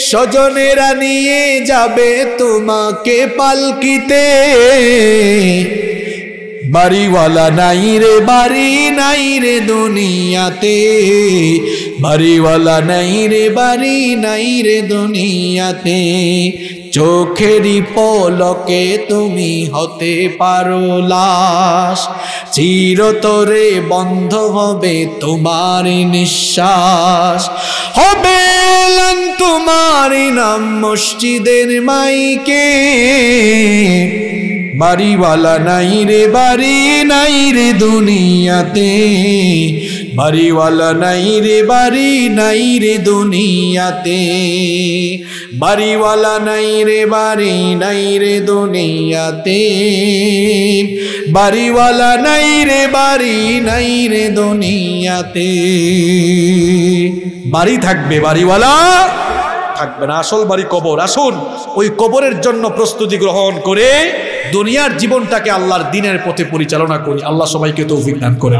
A: স্বজনেরা নিয়ে যাবে তোমাকে পালকিতে বাড়িওয়ালা নাই রে বাড়ি নাই রে দুনিয়াতে বাড়িওয়ালা নাই রে বাড়ি নাই রে দুনিয়াতে চোখেরই পলকে তুমি হতে পারো লাশ চিরতরে বন্ধ হবে তোমার নিঃশ্বাস হবে লান তোমার নাম মসজিদের মাইকে বাড়িওয়ালা নাই রে বাড়ি নাই রে দুনিয়াতে বাড়িওয়ালা নাই রে বাড়ি নাই রে দুনিয়াতে বাড়িওয়ালা নাই রে বাড়ি নাই রে দুনিয়াতে বাড়িওয়ালা নাই রে বাড়ি নাই রে দুনিয়াতে বাড়ি থাকবে বাড়িওয়ালা থাকবে না আসল বাড়ি কবর আসুন ওই কবরের জন্য প্রস্তুতি গ্রহণ করে দুনিয়ার জীবনটাকে আল্লাহর দিনের পথে পরিচালনা করি আল্লাহ সবাইকে তো অভিজ্ঞান করে